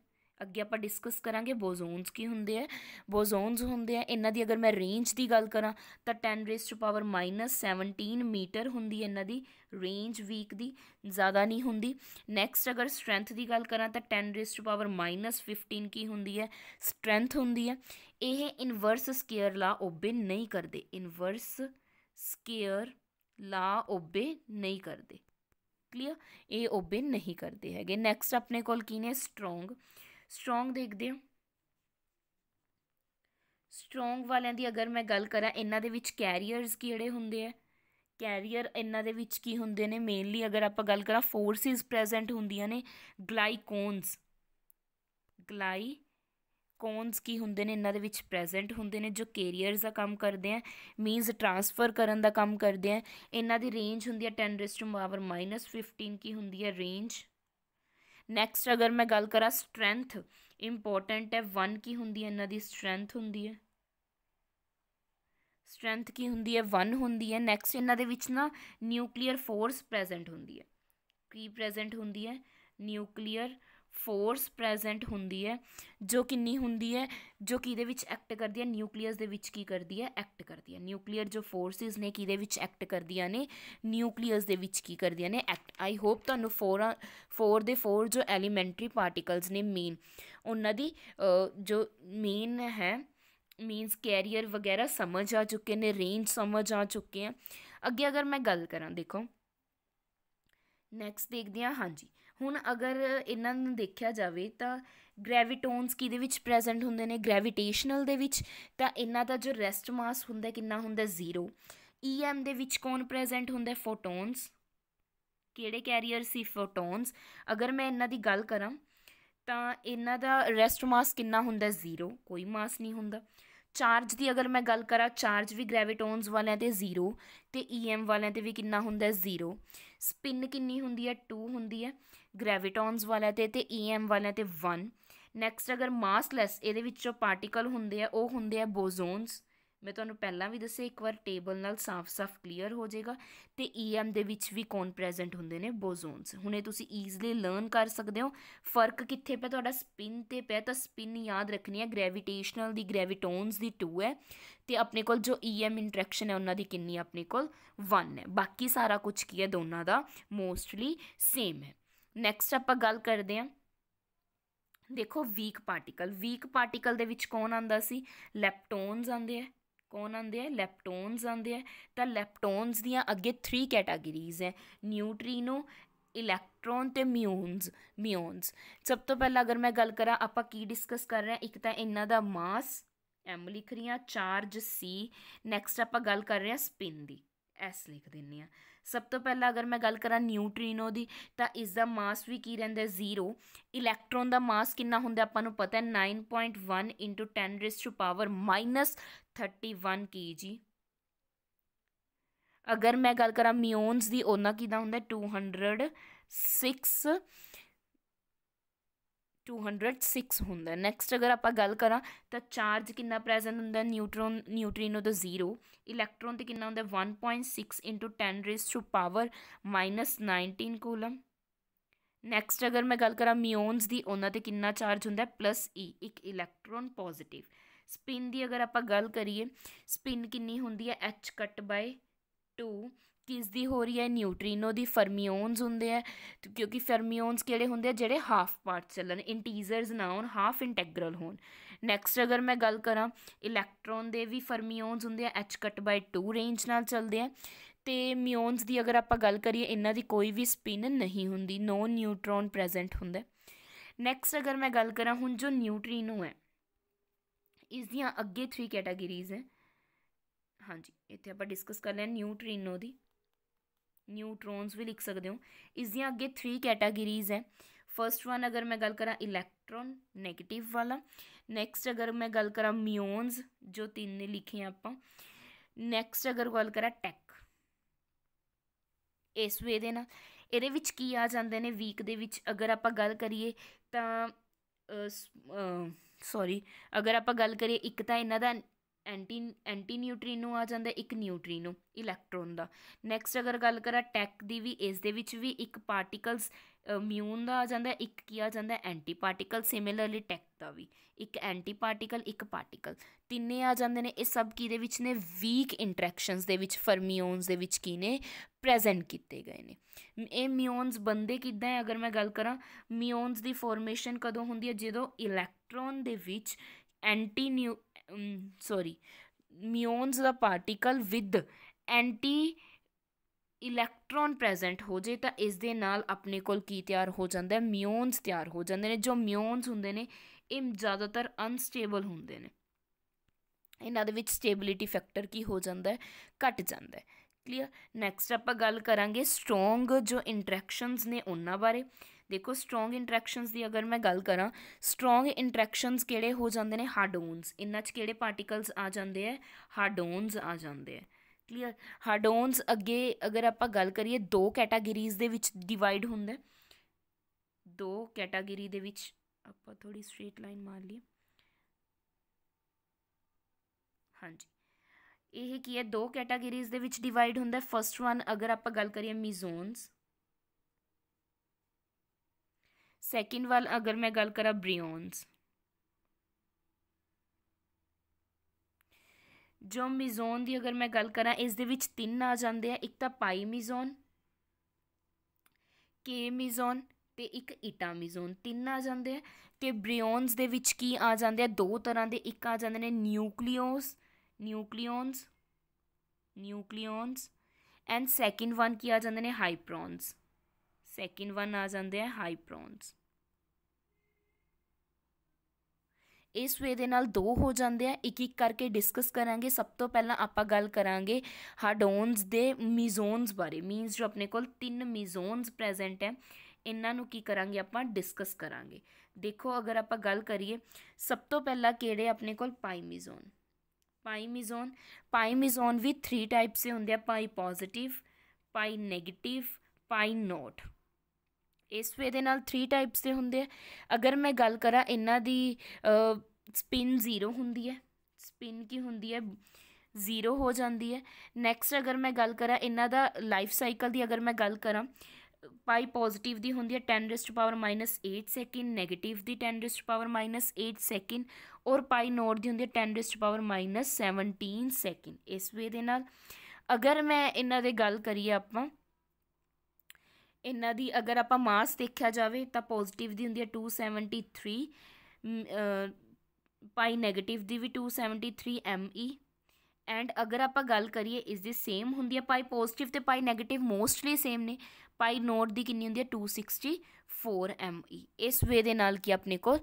ਅੱਗੇ ਆਪਾਂ ਡਿਸਕਸ ਕਰਾਂਗੇ ਬੋਜ਼ੋਨਸ ਕੀ ਹੁੰਦੇ ਆ ਬੋਜ਼ੋਨਸ ਹੁੰਦੇ ਆ ਇਹਨਾਂ ਦੀ ਅਗਰ ਮੈਂ ਰੇਂਜ ਦੀ ਗੱਲ ਕਰਾਂ ਤਾਂ 10 ਰੇਸ ਟੂ ਪਾਵਰ -17 ਮੀਟਰ ਹੁੰਦੀ ਹੈ ਇਹਨਾਂ ਦੀ ਰੇਂਜ ਵੀਕ ਦੀ ਜ਼ਿਆਦਾ ਨਹੀਂ ਹੁੰਦੀ ਨੈਕਸਟ ਅਗਰ ਸਟਰੈਂਥ ਦੀ ਗੱਲ ਕਰਾਂ ਤਾਂ 10 ਰੇਸ ਟੂ ਪਾਵਰ -15 ਕੀ ਹੁੰਦੀ ਹੈ ਸਟਰੈਂਥ ਹੁੰਦੀ ਹੈ ਇਹ ਇਨਵਰਸ ਸਕੇਅਰ ਲਾ ਓਬੇ ਨਹੀਂ ਕਰਦੇ ਇਨਵਰਸ ਸਕੇਅਰ ਲਾ ਓਬੇ ਨਹੀਂ ਕਰਦੇ ਕਲੀਅਰ ਇਹ ਓਬੇ ਨਹੀਂ ਕਰਦੇ ਹੈਗੇ ਨੈਕਸਟ ਆਪਣੇ ਕੋਲ ਕੀ ਨੇ ਸਟਰੋਂਗ ਸਟਰੋਂਗ ਦੇਖਦੇ ਹਾਂ ਸਟਰੋਂਗ ਵਾਲਿਆਂ ਦੀ ਅਗਰ ਮੈਂ ਗੱਲ ਕਰਾਂ ਇਹਨਾਂ ਦੇ ਵਿੱਚ ਕੈਰੀਅਰਸ ਕਿਹੜੇ ਹੁੰਦੇ ਆ ਕੈਰੀਅਰ ਇਹਨਾਂ ਦੇ ਵਿੱਚ ਕੀ ਹੁੰਦੇ ਨੇ ਮੇਨਲੀ ਅਗਰ ਆਪਾਂ ਗੱਲ ਕਰਾਂ ਫੋਰਸਿਸ ਪ੍ਰੈਜ਼ੈਂਟ ਹੁੰਦੀਆਂ ਨੇ ਗਲਾਈਕੋਨਸ ਗਲਾਈ ਕੋਨਸ ਕੀ ਹੁੰਦੇ ਨੇ ਇਹਨਾਂ ਦੇ ਵਿੱਚ ਪ੍ਰੈਜ਼ੈਂਟ ਹੁੰਦੇ ਨੇ ਜੋ ਕੈਰੀਅਰਸ ਦਾ ਕੰਮ ਕਰਦੇ ਆ ਮੀਨਸ ਟ੍ਰਾਂਸਫਰ ਕਰਨ ਦਾ ਕੰਮ ਕਰਦੇ ਆ ਇਹਨਾਂ ਦੀ ਰੇਂਜ ਹੁੰਦੀ ਹੈ 10 ਰੇਸ ਟੂ ਪਾਵਰ -15 ਕੀ ਹੁੰਦੀ ਹੈ ਰੇਂਜ ਨੈਕਸਟ ਅਗਰ ਮੈਂ ਗੱਲ ਕਰਾਂ ਸਟਰੈਂਥ ਇੰਪੋਰਟੈਂਟ ਹੈ 1 ਕੀ ਹੁੰਦੀ ਹੈ ਇਹਨਾਂ ਦੀ ਸਟਰੈਂਥ ਹੁੰਦੀ ਹੈ ਸਟਰੈਂਥ ਕੀ ਹੁੰਦੀ ਹੈ 1 ਹੁੰਦੀ ਹੈ ਨੈਕਸਟ ਇਹਨਾਂ ਦੇ ਵਿੱਚ ਨਾ ਨਿਊਕਲੀਅਰ ਫੋਰਸ ਪ੍ਰੈਜ਼ੈਂਟ ਹੁੰਦੀ ਹੈ ਕੀ ਪ੍ਰੈਜ਼ੈਂਟ ਹੁੰਦੀ ਹੈ ਨਿਊਕਲੀਅਰ ਫੋਰਸ ਪ੍ਰੈਜ਼ੈਂਟ ਹੁੰਦੀ ਹੈ ਜੋ ਕਿੰਨੀ ਹੁੰਦੀ ਹੈ ਜੋ ਕਿ ਦੇ ਵਿੱਚ ਐਕਟ ਕਰਦੀ ਹੈ ਨਿਊਕਲੀਅਸ ਦੇ ਵਿੱਚ ਕੀ ਕਰਦੀ ਹੈ ਐਕਟ ਕਰਦੀ ਹੈ ਨਿਊਕਲੀਅਰ ਜੋ ਫੋਰਸਿਸ ਨੇ ਕਿਹਦੇ ਵਿੱਚ ਐਕਟ ਕਰਦੀਆਂ ਨੇ ਨਿਊਕਲੀਅਸ ਦੇ ਵਿੱਚ ਕੀ ਕਰਦੀਆਂ ਨੇ ਐਕਟ ਆਈ ਹੋਪ ਤੁਹਾਨੂੰ ਫੋਰ ਫੋਰ ਦੇ ਫੋਰ ਜੋ ਐਲੀਮੈਂਟਰੀ ਪਾਰਟਿਕਲਸ ਨੇ ਮੇਨ ਉਹਨਾਂ ਦੀ ਜੋ ਮੇਨ ਹੈ ਮੀਨਸ ਕੈਰੀਅਰ ਵਗੈਰਾ ਸਮਝ ਆ ਚੁੱਕੇ ਨੇ ਰੇਂਜ ਸਮਝ ਆ ਚੁੱਕੇ ਆ ਅੱਗੇ ਅਗਰ ਮੈਂ ਗੱਲ ਕਰਾਂ ਦੇਖੋ ਨੈਕਸਟ ਦੇਖਦੇ ਹਾਂ ਹਾਂਜੀ ਹੁਣ ਅਗਰ ਇਹਨਾਂ ਨੂੰ ਦੇਖਿਆ ਜਾਵੇ ਤਾਂ ਗ੍ਰੈਵਿਟੋਨਸ ਕਿਹਦੇ ਵਿੱਚ ਪ੍ਰੈਜ਼ੈਂਟ ਹੁੰਦੇ ਨੇ ਗ੍ਰੈਵਿਟੇਸ਼ਨਲ ਦੇ ਵਿੱਚ ਤਾਂ ਇਹਨਾਂ ਦਾ ਜੋ ਰੈਸਟ ਮਾਸ ਹੁੰਦਾ ਕਿੰਨਾ ਹੁੰਦਾ ਜ਼ੀਰੋ ਈਐਮ e ਦੇ ਵਿੱਚ ਕੌਣ ਪ੍ਰੈਜ਼ੈਂਟ ਹੁੰਦਾ ਫੋਟੋਨਸ ਕਿਹੜੇ ਕੈਰੀਅਰ ਸੀ ਫੋਟੋਨਸ ਅਗਰ ਮੈਂ ਇਹਨਾਂ ਦੀ ਗੱਲ ਕਰਾਂ ਤਾਂ ਇਹਨਾਂ ਦਾ ਰੈਸਟ ਮਾਸ ਕਿੰਨਾ ਹੁੰਦਾ ਜ਼ੀਰੋ ਕੋਈ ਮਾਸ ਨਹੀਂ ਹੁੰਦਾ ਚਾਰਜ ਦੀ ਅਗਰ ਮੈਂ ਗੱਲ ਕਰਾਂ ਚਾਰਜ ਵੀ ਗ੍ਰੈਵਿਟੋਨਸ ਵਾਲਿਆਂ ਤੇ ਜ਼ੀਰੋ ਤੇ ਈਐਮ e ਵਾਲਿਆਂ ਤੇ ਵੀ ਕਿੰਨਾ ਹੁੰਦਾ ਜ਼ੀਰੋ ਸਪਿਨ ਕਿੰਨੀ ਹੁੰਦੀ ਹੈ 2 ਹੁੰਦੀ ਹੈ ਗ੍ਰੈਵਿਟੌਨਸ ਵਾਲਾ ਤੇ ਤੇ ਈਐਮ e ਵਾਲਾ ਤੇ 1 ਨੈਕਸਟ ਅਗਰ ਮਾਸਲੈਸ ਇਹਦੇ ਵਿੱਚ ਜੋ ਪਾਰਟੀਕਲ ਹੁੰਦੇ ਆ ਉਹ ਹੁੰਦੇ ਆ ਬੋਜ਼ੋਨਸ ਮੈਂ ਤੁਹਾਨੂੰ ਪਹਿਲਾਂ ਵੀ ਦੱਸਿਆ ਇੱਕ ਵਾਰ ਟੇਬਲ ਨਾਲ ਸਾਫ਼-ਸਾਫ਼ ਕਲੀਅਰ ਹੋ ਜਾਏਗਾ ਤੇ ਈਐਮ e ਦੇ ਵਿੱਚ ਵੀ ਕੌਣ ਪ੍ਰੈਜ਼ੈਂਟ ਹੁੰਦੇ ਨੇ ਬੋਜ਼ੋਨਸ ਹੁਣੇ ਤੁਸੀਂ ਈਜ਼ਲੀ ਲਰਨ ਕਰ ਸਕਦੇ ਹੋ ਫਰਕ ਕਿੱਥੇ ਪਿਆ ਤੁਹਾਡਾ ਸਪਿਨ ਤੇ ਪਿਆ ਤਾਂ ਸਪਿਨ ਯਾਦ ਰੱਖਣੀ ਹੈ ਗ੍ਰੈਵਿਟੇਸ਼ਨਲ ਦੀ ਗ੍ਰੈਵਿਟੋਨਸ ਦੀ 2 ਹੈ ਤੇ ਆਪਣੇ ਕੋਲ ਜੋ ਈਐਮ e ਇੰਟਰੈਕਸ਼ਨ ਹੈ ਉਹਨਾਂ ਦੀ ਕਿੰਨੀ ਆਪਣੇ ਕੋਲ 1 ਹੈ ਬਾਕੀ ਸਾਰਾ ਕੁਝ ਕੀ ਹੈ ਦੋਨਾਂ ਦਾ ਮੋਸਟਲੀ ਸੇਮ ਹੈ ਨੈਕਸਟ ਆਪਾਂ ਗੱਲ ਕਰਦੇ ਹਾਂ ਦੇਖੋ ਵੀਕ ਪਾਰਟੀਕਲ ਵੀਕ ਪਾਰਟੀਕਲ ਦੇ ਵਿੱਚ ਕੌਣ ਆਂਦਾ ਸੀ ਲੈਪਟੋਨਸ ਆਂਦੇ ਆ ਕੌਣ ਆਂਦੇ ਆ ਲੈਪਟੋਨਸ ਆਂਦੇ ਆ ਤਾਂ ਲੈਪਟੋਨਸ ਦੀਆਂ ਅੱਗੇ 3 ਕੈਟਾਗਰੀਜ਼ ਹੈ ਨਿਊਟ੍ਰੀਨੋ ਇਲੈਕਟ੍ਰੋਨ ਤੇ ਮਿਊਨਸ ਮਿਊਨਸ ਸਭ ਤੋਂ ਪਹਿਲਾਂ ਅਗਰ ਮੈਂ ਗੱਲ ਕਰਾਂ ਆਪਾਂ ਕੀ ਡਿਸਕਸ ਕਰ ਰਹੇ ਹਾਂ ਇੱਕ ਤਾਂ ਇਹਨਾਂ ਦਾ ਮਾਸ ਐਮ ਲਿਖ ਰਹੀਆਂ ਚਾਰਜ ਸੀ ਨੈਕਸਟ ਆਪਾਂ ਗੱਲ ਕਰ ਰਹੇ ਹਾਂ ਸਪਿਨ ਦੀ ਐਸ ਲਿਖ ਦਿੰਨੀ ਆ ਸਭ ਤੋਂ ਪਹਿਲਾਂ ਅਗਰ ਮੈਂ ਗੱਲ ਕਰਾਂ ਨਿਊਟ੍ਰੀਨੋ ਦੀ ਤਾਂ ਇਸ ਦਾ ਮਾਸ ਵੀ ਕੀ ਰਹਿੰਦਾ ਜ਼ੀਰੋ ਇਲੈਕਟ੍ਰੋਨ ਦਾ ਮਾਸ ਕਿੰਨਾ ਹੁੰਦਾ ਆਪਾਂ ਨੂੰ ਪਤਾ ਹੈ 9.1 10 raised to 31 kg ਅਗਰ ਮੈਂ ਗੱਲ ਕਰਾਂ ਮਿਓਨਸ ਦੀ ਉਹਨਾਂ ਕਿਦਾਂ ਹੁੰਦਾ 206 टू हंड्रड सिक्स होंगे नैक्सट अगर आप गल करा तो चार्ज कि प्रेजेंट हूँ न्यूट्रॉन न्यूट्रीनो तो जीरो इलैक्ट्रॉन तो कि होंगे one point six into ten raise to power minus nineteen coulomb next अगर मैं गल करा मियोनस की उन्होंने कि चार्ज होंगे प्लस ई एक इलैक्ट्रॉन पॉजिटिव स्पिन की अगर आप गल करिए स्पिन कि होंगी एच कट बाय टू ਕਿਸ ਦੀ ਹੋ ਰਹੀ ਹੈ ਨਿਊਟ੍ਰੀਨੋ ਦੀ ਫਰਮੀਓਨਸ ਹੁੰਦੇ ਆ ਕਿਉਂਕਿ ਫਰਮੀਓਨਸ ਕਿਹੜੇ ਹੁੰਦੇ ਆ ਜਿਹੜੇ ਹਾਫ ਪਾਰਟ ਚੱਲਣ ਇੰਟੀਜ਼ਰਸ ਨਾ ਹੋਣ ਹਾਫ ਇੰਟੈਗਰਲ ਹੋਣ ਨੈਕਸਟ ਅਗਰ ਮੈਂ ਗੱਲ ਕਰਾਂ ਇਲੈਕਟ੍ਰੋਨ ਦੇ ਵੀ ਫਰਮੀਓਨਸ ਹੁੰਦੇ ਆ h ਕੱਟ ਬਾਈ 2 ਰੇਂਜ ਨਾਲ ਚੱਲਦੇ ਆ ਤੇ ਮਿਓਨਸ ਦੀ ਅਗਰ ਆਪਾਂ ਗੱਲ ਕਰੀਏ ਇਹਨਾਂ ਦੀ ਕੋਈ ਵੀ ਸਪਿਨ ਨਹੀਂ ਹੁੰਦੀ ਨੋ ਨਿਊਟ੍ਰੋਨ ਪ੍ਰੈਜ਼ੈਂਟ ਹੁੰਦਾ ਨੈਕਸਟ ਅਗਰ ਮੈਂ ਗੱਲ ਕਰਾਂ ਹੁਣ ਜੋ ਨਿਊਟ੍ਰੀਨੋ ਹੈ ਇਸ ਦੀਆਂ ਅੱਗੇ 3 ਕੈਟਾਗਰੀਜ਼ ਹੈ ਹਾਂਜੀ ਇੱਥੇ ਆਪਾਂ ਡਿਸਕਸ ਕਰ ਲੈਣ ਨਿਊਟ੍ਰੀਨੋ ਦੀ ਨਿਊਟ੍ਰੋਨਸ ਵੀ ਲਿਖ ਸਕਦੇ ਹੋ ਇਸ ਦੀਆਂ ਅੱਗੇ 3 ਕੈਟਾਗਰੀਜ਼ ਹੈ ਫਰਸਟ ਵਨ ਅਗਰ ਮੈਂ ਗੱਲ ਕਰਾਂ ਇਲੈਕਟ੍ਰੋਨ 네ਗੇਟਿਵ ਵਾਲਾ ਨੈਕਸਟ ਅਗਰ ਮੈਂ ਗੱਲ ਕਰਾਂ ਮਿਓਨਸ ਜੋ ਤਿੰਨ ਨੇ ਲਿਖੇ ਆਪਾਂ ਨੈਕਸਟ ਅਗਰ ਗੱਲ ਕਰਾਂ ਟੈਕ ਇਸ ਵੇ ਦੇ ਨਾਲ ਇਹਦੇ ਵਿੱਚ ਕੀ ਆ ਜਾਂਦੇ ਨੇ ਵੀਕ ਦੇ ਵਿੱਚ ਅਗਰ ਆਪਾਂ ਗੱਲ ਕਰੀਏ ਤਾਂ ਸੌਰੀ ਅਗਰ ਆਪਾਂ ਗੱਲ ਕਰੀਏ ਇੱਕ ਤਾਂ ਇਹਨਾਂ ਦਾ ਐਂਟੀ ਐਂਟੀ ਨਿਊਟ੍ਰੀਨੋ ਆ ਜਾਂਦਾ ਇੱਕ ਨਿਊਟ੍ਰੀਨੋ ਇਲੈਕਟ੍ਰੋਨ ਦਾ ਨੈਕਸਟ ਅਗਰ ਗੱਲ ਕਰਾਂ ਟੈਕ ਦੀ ਵੀ ਇਸ ਦੇ ਵਿੱਚ ਵੀ ਇੱਕ ਪਾਰਟੀਕਲਸ ਮਿਊਨ ਦਾ ਆ ਜਾਂਦਾ ਇੱਕ ਕੀ ਆ ਜਾਂਦਾ ਐਂਟੀ ਪਾਰਟੀਕਲ ਸਿਮਿਲਰਲੀ ਟੈਕ ਦਾ ਵੀ ਇੱਕ ਐਂਟੀ ਪਾਰਟੀਕਲ ਇੱਕ ਪਾਰਟੀਕਲ ਤਿੰਨੇ ਆ ਜਾਂਦੇ ਨੇ ਇਹ ਸਭ ਕੀ ਦੇ ਵਿੱਚ ਨੇ ਵੀਕ ਇੰਟਰੈਕਸ਼ਨਸ ਦੇ ਵਿੱਚ ਫਰਮਿਓਨਸ ਦੇ ਵਿੱਚ ਕੀ ਨੇ ਪ੍ਰੈਜ਼ੈਂਟ ਕੀਤੇ ਗਏ ਨੇ ਇਹ ਮਿਊਨਸ ਬੰਦੇ ਕਿਦਾਂ ਹੈ ਅਗਰ ਮੈਂ ਗੱਲ ਕਰਾਂ ਮਿਊਨਸ ਦੀ ਫਾਰਮੇਸ਼ਨ ਕਦੋਂ ਹੁੰਦੀ ਹੈ ਜਦੋਂ ਇਲੈਕਟ੍ਰੋਨ ਦੇ ਵਿੱਚ ਐਂਟੀ ਨਿਊ ਸੌਰੀ ਮਿਓਨਸ ਦਾ particle with anti electron present ਹੋ ਜੇ ਤਾਂ ਇਸ ਦੇ ਨਾਲ ਆਪਣੇ ਕੋਲ ਕੀ ਤਿਆਰ ਹੋ ਜਾਂਦਾ ਹੈ ਮਿਓਨਸ ਤਿਆਰ ਹੋ ਜਾਂਦੇ ਨੇ ਜੋ ਮਿਓਨਸ ਹੁੰਦੇ ਨੇ ਇਹ ਜ਼ਿਆਦਾਤਰ ਅਨਸਟੇਬਲ ਹੁੰਦੇ ਨੇ ਇਹਨਾਂ ਦੇ ਵਿੱਚ ਸਟੇਬਿਲਿਟੀ ਫੈਕਟਰ ਕੀ ਹੋ ਜਾਂਦਾ ਹੈ ਘਟ ਜਾਂਦਾ ਹੈ ਕਲੀਅਰ ਨੈਕਸਟ ਆਪਾਂ ਗੱਲ ਕਰਾਂਗੇ ਸਟਰੋਂਗ ਜੋ ਇੰਟਰੈਕਸ਼ਨਸ ਨੇ ਉਹਨਾਂ ਬਾਰੇ ਦੇਖੋ ਸਟਰੋਂਗ ਇੰਟਰੈਕਸ਼ਨਸ ਦੀ ਅਗਰ ਮੈਂ ਗੱਲ ਕਰਾਂ ਸਟਰੋਂਗ ਇੰਟਰੈਕਸ਼ਨਸ ਕਿਹੜੇ ਹੋ ਜਾਂਦੇ ਨੇ ਹਾਰਡੋਨਸ ਇਨ੍ਹਾਂ 'ਚ ਕਿਹੜੇ ਪਾਰਟੀਕਲਸ ਆ ਜਾਂਦੇ ਆ ਹਾਰਡੋਨਸ ਆ ਜਾਂਦੇ ਆ ਕਲੀਅਰ ਹਾਰਡੋਨਸ ਅੱਗੇ ਅਗਰ ਆਪਾਂ ਗੱਲ ਕਰੀਏ ਦੋ ਕੈਟਾਗਰੀਜ਼ ਦੇ ਵਿੱਚ ਡਿਵਾਈਡ ਹੁੰਦਾ ਦੋ ਕੈਟਾਗਰੀ ਦੇ ਵਿੱਚ ਆਪਾਂ ਥੋੜੀ ਸਟ੍ਰੇਟ ਲਾਈਨ ਮਾਰ ਲਈਏ ਹਾਂਜੀ ਇਹ ਕੀ ਹੈ ਦੋ ਕੈਟਾਗਰੀਜ਼ ਦੇ ਵਿੱਚ ਡਿਵਾਈਡ ਹੁੰਦਾ ਫਸਟ ਵਨ ਅਗਰ ਆਪਾਂ ਗੱਲ ਕਰੀਏ ਮੀਜ਼ੋਨਸ ਸੈਕਿੰਡ ਵਾਲ ਅਗਰ ਮੈਂ ਗੱਲ ਕਰਾਂ ਬ੍ਰਿਓਨਸ ਜੋ ਮਿਜ਼ੋਨ ਦੀ ਅਗਰ ਮੈਂ ਗੱਲ ਕਰਾਂ ਇਸ ਦੇ ਵਿੱਚ ਤਿੰਨ ਆ ਜਾਂਦੇ ਆ ਇੱਕ ਤਾਂ ਪਾਈ ਮਿਜ਼ੋਨ ਕੇ ਮਿਜ਼ੋਨ ਤੇ ਇੱਕ ਇਟਾ ਮਿਜ਼ੋਨ ਤਿੰਨ ਆ ਜਾਂਦੇ ਆ ਤੇ ਬ੍ਰਿਓਨਸ ਦੇ ਵਿੱਚ ਕੀ ਆ ਜਾਂਦੇ ਆ ਦੋ ਤਰ੍ਹਾਂ ਦੇ ਇੱਕ ਆ ਜਾਂਦੇ ਨੇ nucleons nucleons nucleons and second one ਕੀ ਆ ਜਾਂਦੇ ਨੇ ਹਾਈਪਰੋਨਸ सेकेंड वन आ जाते हैं हाई प्रॉन्स ਇਸ ਵੇ ਦੇ ਨਾਲ ਦੋ ਹੋ ਜਾਂਦੇ ਆ ਇੱਕ ਇੱਕ ਕਰਕੇ ਡਿਸਕਸ ਕਰਾਂਗੇ ਸਭ ਤੋਂ ਪਹਿਲਾਂ ਆਪਾਂ ਗੱਲ ਕਰਾਂਗੇ ਹਾਡੋਨਸ ਦੇ ਮੀਜ਼ੋਨਸ ਬਾਰੇ ਮੀਨਸ ਜੋ ਆਪਣੇ ਕੋਲ ਤਿੰਨ ਮੀਜ਼ੋਨਸ ਪ੍ਰੈਜ਼ੈਂਟ ਹੈ ਇਹਨਾਂ ਨੂੰ ਕੀ ਕਰਾਂਗੇ ਆਪਾਂ ਡਿਸਕਸ ਕਰਾਂਗੇ ਦੇਖੋ ਅਗਰ ਆਪਾਂ ਗੱਲ ਕਰੀਏ ਸਭ ਤੋਂ ਪਹਿਲਾਂ ਕਿਹੜੇ ਆਪਣੇ ਕੋਲ ਪਾਈਮੀਜ਼ੋਨ ਪਾਈਮੀਜ਼ੋਨ ਪਾਈਮੀਜ਼ੋਨ ਵੀ 3 ਟਾਈਪਸ ਦੇ ਹੁੰਦੇ ਆ pi positive pi negative pi naught ਇਸ ਵੇ ਦੇ ਨਾਲ 3 ਟਾਈਪਸ ਦੇ ਹੁੰਦੇ ਆ ਅਗਰ ਮੈਂ ਗੱਲ ਕਰਾਂ ਇਹਨਾਂ ਦੀ ਸਪਿਨ 0 ਹੁੰਦੀ ਹੈ ਸਪਿਨ ਕੀ ਹੁੰਦੀ ਹੈ ਜ਼ੀਰੋ ਹੋ ਜਾਂਦੀ ਹੈ ਨੈਕਸਟ ਅਗਰ ਮੈਂ ਗੱਲ ਕਰਾਂ ਇਹਨਾਂ ਦਾ ਲਾਈਫ ਸਾਈਕਲ ਦੀ ਅਗਰ ਮੈਂ ਗੱਲ ਕਰਾਂ ਪਾਈ ਪੋਜ਼ਿਟਿਵ ਦੀ ਹੁੰਦੀ ਹੈ 10 ਰਿਸਟ ਪਾਵਰ -8 ਸੈਕਿੰਡ 네ਗੇਟਿਵ ਦੀ 10 ਰਿਸਟ ਪਾਵਰ -8 ਸੈਕਿੰਡ ਔਰ ਪਾਈ ਨੋਟ ਦੀ ਹੁੰਦੀ ਹੈ 10 ਰਿਸਟ ਪਾਵਰ -17 ਸੈਕਿੰਡ ਇਸ ਵੇ ਦੇ ਨਾਲ ਅਗਰ ਮੈਂ ਇਹਨਾਂ ਦੇ ਗੱਲ ਕਰੀਏ ਆਪਾਂ ਇਹਨਾਂ ਦੀ ਅਗਰ ਆਪਾਂ ਮਾਸ ਦੇਖਿਆ ਜਾਵੇ ਤਾਂ ਪੋਜ਼ਿਟਿਵ ਦੀ ਹੁੰਦੀ ਹੈ 273 ਪਾਈ ਨੈਗੇਟਿਵ ਦੀ ਵੀ 273 ME ਐਂਡ ਅਗਰ ਆਪਾਂ ਗੱਲ ਕਰੀਏ ਇਸ ਦੀ ਸੇਮ ਹੁੰਦੀ ਹੈ ਪਾਈ ਪੋਜ਼ਿਟਿਵ ਤੇ ਪਾਈ ਨੈਗੇਟਿਵ ਮੋਸਟਲੀ ਸੇਮ ਨੇ ਪਾਈ ਨੋਟ ਦੀ ਕਿੰਨੀ ਹੁੰਦੀ ਹੈ 264 ME ਇਸ ਵੇ ਦੇ ਨਾਲ ਕੀ ਆਪਣੇ ਕੋਲ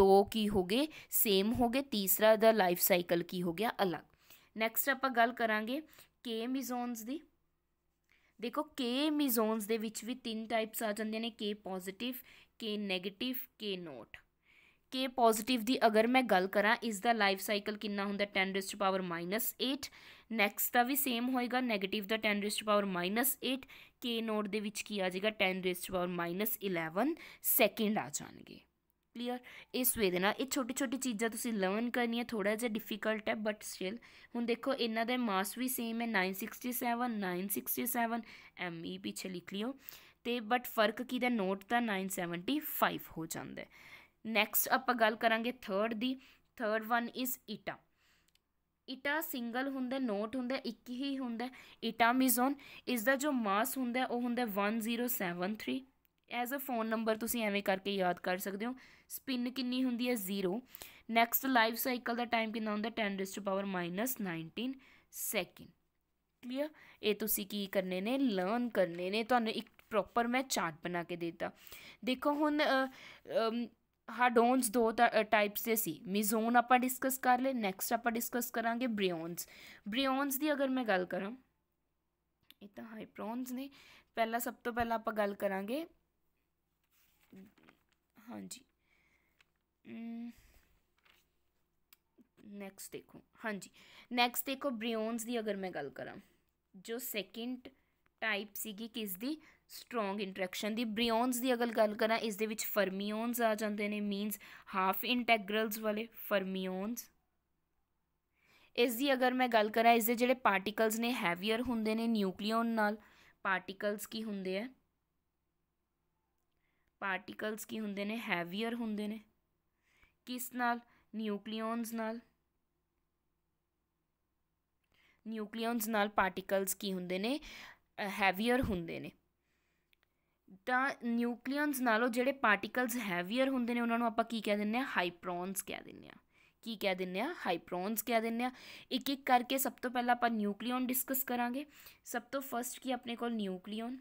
ਦੋ ਕੀ ਹੋ ਗਏ ਸੇਮ ਹੋ ਗਏ ਤੀਸਰਾ ਦਾ ਲਾਈਫ ਸਾਈਕਲ ਕੀ ਹੋ ਗਿਆ ਅਲੱਗ ਨੈਕਸਟ ਆਪਾਂ ਗੱਲ ਕਰਾਂਗੇ ਕੇ ਮਿਜ਼ੋਨਸ ਦੀ ਦੇਖੋ ਕੇ ਮੀਜ਼ੋਨਸ ਦੇ ਵਿੱਚ ਵੀ ਤਿੰਨ ਟਾਈਪਸ ਆ ਜਾਂਦੇ ਨੇ K positive K negative K naught K positive ਦੀ ਅਗਰ ਮੈਂ ਗੱਲ ਕਰਾਂ ਇਸ ਦਾ ਲਾਈਫ ਸਾਈਕਲ ਕਿੰਨਾ ਹੁੰਦਾ 10 ਰਿਸ ਟੂ ਪਾਵਰ -8 ਨੈਕਸਟ ਦਾ ਵੀ ਸੇਮ ਹੋਏਗਾ ਨੈਗੇਟਿਵ ਦਾ 10 raise to power -8 K naught ਦੇ ਵਿੱਚ ਕੀ ਆ ਜਾਏਗਾ 10 ਰਿਸ ਟੂ ਪਾਵਰ -11 ਸੈਕਿੰਡ ਆ ਜਾਣਗੇ ਕਲੀਅਰ ਇਸ ਵੇ ਦੇ ਨਾਲ ਇਹ ਛੋਟੀ ਛੋਟੀ ਚੀਜ਼ਾਂ ਤੁਸੀਂ ਲਰਨ ਕਰਨੀਆਂ ਥੋੜਾ ਜਿਹਾ ਡਿਫਿਕਲਟ ਹੈ ਬਟ ਸਟਿਲ ਹੁਣ ਦੇਖੋ ਇਹਨਾਂ ਦਾ ਮਾਸ ਵੀ ਸੇਮ ਹੈ 967 967 ਐਮਈ ਪਿੱਛੇ ਲਿਖ ਲਿਓ ਤੇ ਬਟ ਫਰਕ ਕੀ ਦਾ ਨੋਟ ਦਾ 975 ਹੋ ਜਾਂਦਾ ਹੈ ਨੈਕਸਟ ਆਪਾਂ ਗੱਲ ਕਰਾਂਗੇ ਥਰਡ ਦੀ third one is eta eta single ਹੁੰਦਾ ਨੋਟ ਹੁੰਦਾ ਇੱਕ ਹੀ ਹੁੰਦਾ ਈਟਾ ਮਿਜ਼ੋਨ ਇਸ ਦਾ ਜੋ ਮਾਸ ਹੁੰਦਾ ਉਹ ਹੁੰਦਾ 1073 ਐਜ਼ ਅ ਫੋਨ ਨੰਬਰ ਤੁਸੀਂ ਐਵੇਂ ਕਰਕੇ ਯਾਦ ਕਰ ਸਕਦੇ ਹੋ ਸਪਿਨ ਕਿੰਨੀ ਹੁੰਦੀ ਹੈ 0 ਨੈਕਸਟ ਲਾਈਫ ਸਾਈਕਲ ਦਾ ਟਾਈਮ ਕਿੰਨਾ ਹੁੰਦਾ 10 to power minus -19 second clear ਇਹ ਤੁਸੀਂ ਕੀ ਕਰਨੇ ਨੇ ਲਰਨ ਕਰਨੇ ਨੇ ਤੁਹਾਨੂੰ ਇੱਕ ਪ੍ਰੋਪਰ ਮੈਂ ਚਾਰਟ ਬਣਾ ਕੇ ਦਿੱਤਾ ਦੇਖੋ ਹੁਣ ਹਾਡੋਨਸ ਦੋ ਟਾਈਪਸ ਦੇ ਸੀ ਮਿਜ਼ੋਨ ਆਪਾਂ ਡਿਸਕਸ ਕਰ ਲਏ ਨੈਕਸਟ ਆਪਾਂ ਡਿਸਕਸ ਕਰਾਂਗੇ ਬ੍ਰਿਓਨਸ ਬ੍ਰਿਓਨਸ ਦੀ ਅਗਰ ਮੈਂ ਗੱਲ ਕਰਾਂ ਇਹ ਤਾਂ ਹਾਈਪ੍ਰੋਨਸ ਨੇ ਪਹਿਲਾਂ ਸਭ ਤੋਂ ਪਹਿਲਾਂ ਆਪਾਂ ਗੱਲ ਕਰਾਂਗੇ ਹਾਂਜੀ ਨੈਕਸਟ ਦੇਖੋ ਹਾਂਜੀ ਨੈਕਸਟ ਦੇਖੋ ਬ੍ਰਿਓਨਸ ਦੀ ਅਗਰ ਮੈਂ ਗੱਲ ਕਰਾਂ ਜੋ ਸੈਕਿੰਡ ਟਾਈਪ ਸੀਗੀ ਕਿਸ ਦੀ ਸਟਰੋਂਗ ਇੰਟਰੈਕਸ਼ਨ ਦੀ ਬ੍ਰਿਓਨਸ ਦੀ ਅਗਰ ਗੱਲ ਕਰਾਂ ਇਸ ਦੇ ਵਿੱਚ ਫਰਮੀਓਨਸ ਆ ਜਾਂਦੇ ਨੇ ਮੀਨਸ ਹਾਫ ਇੰਟੈਗਰਲਸ ਵਾਲੇ ਫਰਮੀਓਨਸ ਇਸ ਦੀ ਅਗਰ ਮੈਂ ਗੱਲ ਕਰਾਂ ਇਸ ਦੇ ਜਿਹੜੇ ਪਾਰਟੀਕਲਸ ਨੇ ਹੈਵੀਅਰ ਹੁੰਦੇ ਨੇ ਨਿਊਕਲੀਓਨ ਨਾਲ ਪਾਰਟੀਕਲਸ ਕੀ ਹੁੰਦੇ ਆ ਪਾਰਟੀਕਲਸ ਕੀ ਹੁੰਦੇ ਨੇ ਹੈਵੀਅਰ ਹੁੰਦੇ ਨੇ ਕਿਸ ਨਾਲ ਨਿਊਕਲੀਅਨਸ ਨਾਲ ਨਿਊਕਲੀਅਨਸ ਨਾਲ ਪਾਰਟੀਕਲਸ ਕੀ ਹੁੰਦੇ ਨੇ ਹੈਵੀਅਰ ਹੁੰਦੇ ਨੇ ਤਾਂ ਨਿਊਕਲੀਅਨਸ ਨਾਲੋਂ ਜਿਹੜੇ ਪਾਰਟੀਕਲਸ ਹੈਵੀਅਰ ਹੁੰਦੇ ਨੇ ਉਹਨਾਂ ਨੂੰ ਆਪਾਂ ਕੀ ਕਹਿ ਦਿੰਨੇ ਆ ਹਾਈਪ੍ਰੋਨਸ ਕਹਿ ਦਿੰਨੇ ਆ ਕੀ ਕਹਿ ਦਿੰਨੇ ਆ ਹਾਈਪ੍ਰੋਨਸ ਕਹਿ ਦਿੰਨੇ ਆ ਇੱਕ ਇੱਕ ਕਰਕੇ ਸਭ ਤੋਂ ਪਹਿਲਾਂ ਆਪਾਂ ਨਿਊਕਲੀਅਨ ਡਿਸਕਸ ਕਰਾਂਗੇ ਸਭ ਤੋਂ ਫਸਟ ਕੀ ਆਪਣੇ ਕੋਲ ਨਿਊਕਲੀਅਨ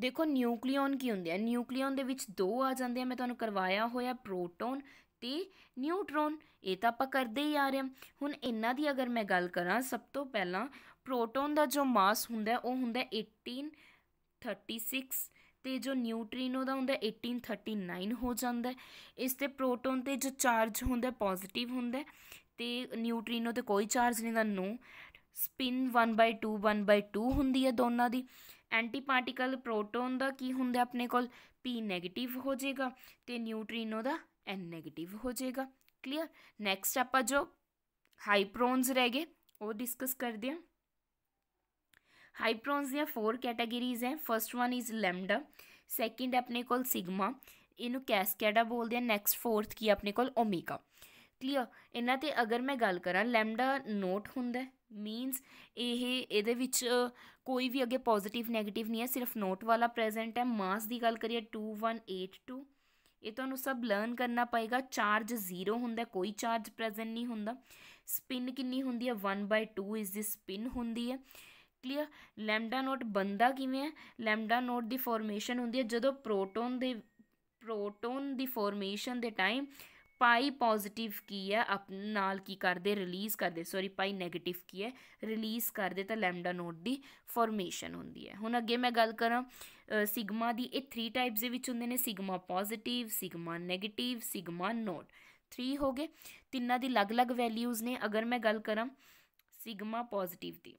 ਦੇਖੋ ਨਿਊਕਲੀਅਨ ਕੀ ਹੁੰਦੇ ਆ ਨਿਊਕਲੀਅਨ ਦੇ ਵਿੱਚ ਦੋ ਆ ਜਾਂਦੇ ਆ ਮੈਂ ਤੁਹਾਨੂੰ ਕਰਵਾਇਆ ਹੋਇਆ ਪ੍ਰੋਟੋਨ ਤੇ ਨਿਊਟ੍ਰੋਨ ਇਹ ਤਾਂ ਆਪਾਂ ਕਰਦੇ ਹੀ ਆ ਰਹੇ ਹਾਂ ਹੁਣ ਇਹਨਾਂ ਦੀ ਅਗਰ ਮੈਂ ਗੱਲ ਕਰਾਂ ਸਭ ਤੋਂ ਪਹਿਲਾਂ ਪ੍ਰੋਟੋਨ ਦਾ ਜੋ ਮਾਸ ਹੁੰਦਾ ਉਹ ਹੁੰਦਾ 1836 ਤੇ ਜੋ ਨਿਊਟ੍ਰੀਨੋ ਦਾ ਹੁੰਦਾ 1839 ਹੋ ਜਾਂਦਾ ਇਸ ਤੇ ਪ੍ਰੋਟੋਨ ਤੇ ਜੋ ਚਾਰਜ ਹੁੰਦਾ ਪੋਜ਼ਿਟਿਵ ਹੁੰਦਾ ਤੇ ਨਿਊਟ੍ਰੀਨੋ ਤੇ ਕੋਈ ਚਾਰਜ ਨਹੀਂ ਦਾ ਨੋ ਸਪਿਨ 1/2 1/2 ਹੁੰਦੀ ਹੈ ਦੋਨਾਂ ਦੀ ਐਂਟੀ ਪਾਰਟੀਕਲ ਪ੍ਰੋਟੋਨ ਦਾ ਕੀ ਹੁੰਦਾ ਆਪਣੇ ਕੋਲ ਪੀ 네ਗੇਟਿਵ ਹੋ ਜਾਏਗਾ ਤੇ ਨਿਊਟ੍ਰੀਨੋ ਦਾ n 네ਗੇਟਿਵ ਹੋ ਜਾਏਗਾ ਕਲੀਅਰ ਨੈਕਸਟ ਆਪਾਂ ਜੋ ਹਾਈਪ੍ਰੋਨਸ ਰਹਿ ਗਏ ਉਹ ਡਿਸਕਸ ਕਰਦੇ ਹਾਂ ਹਾਈਪ੍ਰੋਨਸ ਦੀਆਂ 4 ਕੈਟਾਗਰੀਜ਼ ਹੈ first one is lambda second ਆਪਣੇ ਕੋਲ ਸਿਗਮਾ ਇਹਨੂੰ ਕੈਸਕੈਡਾ ਬੋਲਦੇ ਆ ਨੈਕਸਟ ਫੋਰਥ ਕੀ ਆਪਣੇ ਕੋਲ ਓਮੇਗਾ ਕਲੀਅਰ ਇਹਨਾਂ ਤੇ ਅਗਰ ਮੈਂ ਗੱਲ ਕਰਾਂ ਲੈਮਡਾ ਨੋਟ ਹੁੰਦਾ ਮੀਨਸ ਇਹ ਇਹਦੇ ਵਿੱਚ ਕੋਈ ਵੀ ਅੱਗੇ ਪੋਜ਼ਿਟਿਵ ਨੈਗੇਟਿਵ ਨਹੀਂ ਹੈ ਸਿਰਫ ਨੋਟ ਵਾਲਾ ਪ੍ਰੈਜ਼ੈਂਟ ਹੈ ਮਾਸ ਦੀ ਗੱਲ ਕਰੀਏ 2182 ਇਹ ਤੁਹਾਨੂੰ ਸਭ ਲਰਨ ਕਰਨਾ ਪਏਗਾ ਚਾਰਜ 0 ਹੁੰਦਾ ਕੋਈ ਚਾਰਜ ਪ੍ਰੈਜ਼ੈਂਟ ਨਹੀਂ ਹੁੰਦਾ ਸਪਿਨ ਕਿੰਨੀ ਹੁੰਦੀ ਹੈ 1/2 ਇਸ ਦੀ ਸਪਿਨ ਹੁੰਦੀ ਹੈ ਕਲੀਅਰ ਲੈਮਡਾ ਨੋਟ ਬੰਦਾ ਕਿਵੇਂ ਹੈ ਲੈਮਡਾ ਨੋਟ ਦੀ ਫਾਰਮੇਸ਼ਨ ਹੁੰਦੀ ਹੈ ਜਦੋਂ ਪ੍ਰੋਟੋਨ ਦੇ ਪ੍ਰੋਟੋਨ ਦੀ ਫਾਰਮੇਸ਼ਨ ਦੇ ਟਾਈਮ ਪਾਈ ਪੋਜ਼ਿਟਿਵ ਕੀ ਹੈ ਆਪਣੇ ਨਾਲ ਕੀ ਕਰਦੇ ਰਿਲੀਜ਼ ਕਰਦੇ ਸੌਰੀ ਪਾਈ 네ਗੇਟਿਵ ਕੀ ਹੈ ਰਿਲੀਜ਼ ਕਰਦੇ ਤਾਂ ਲੈਮਡਾ ਨੋਟ ਦੀ ਫਾਰਮੇਸ਼ਨ ਹੁੰਦੀ ਹੈ ਹੁਣ ਅੱਗੇ ਮੈਂ ਗੱਲ ਕਰਾਂ ਸਿਗਮਾ ਦੀ ਇਹ 3 ਟਾਈਪਸ ਦੇ ਵਿੱਚ ਹੁੰਦੇ ਨੇ sigma positive sigma negative sigma naught 3 ਹੋ ਗਏ ਤਿੰਨਾਂ ਦੀ ਅਲੱਗ-ਅਲੱਗ ਵੈਲਿਊਜ਼ ਨੇ ਅਗਰ ਮੈਂ ਗੱਲ ਕਰਾਂ ਸਿਗਮਾ ਪੋਜ਼ਿਟਿਵ ਦੀ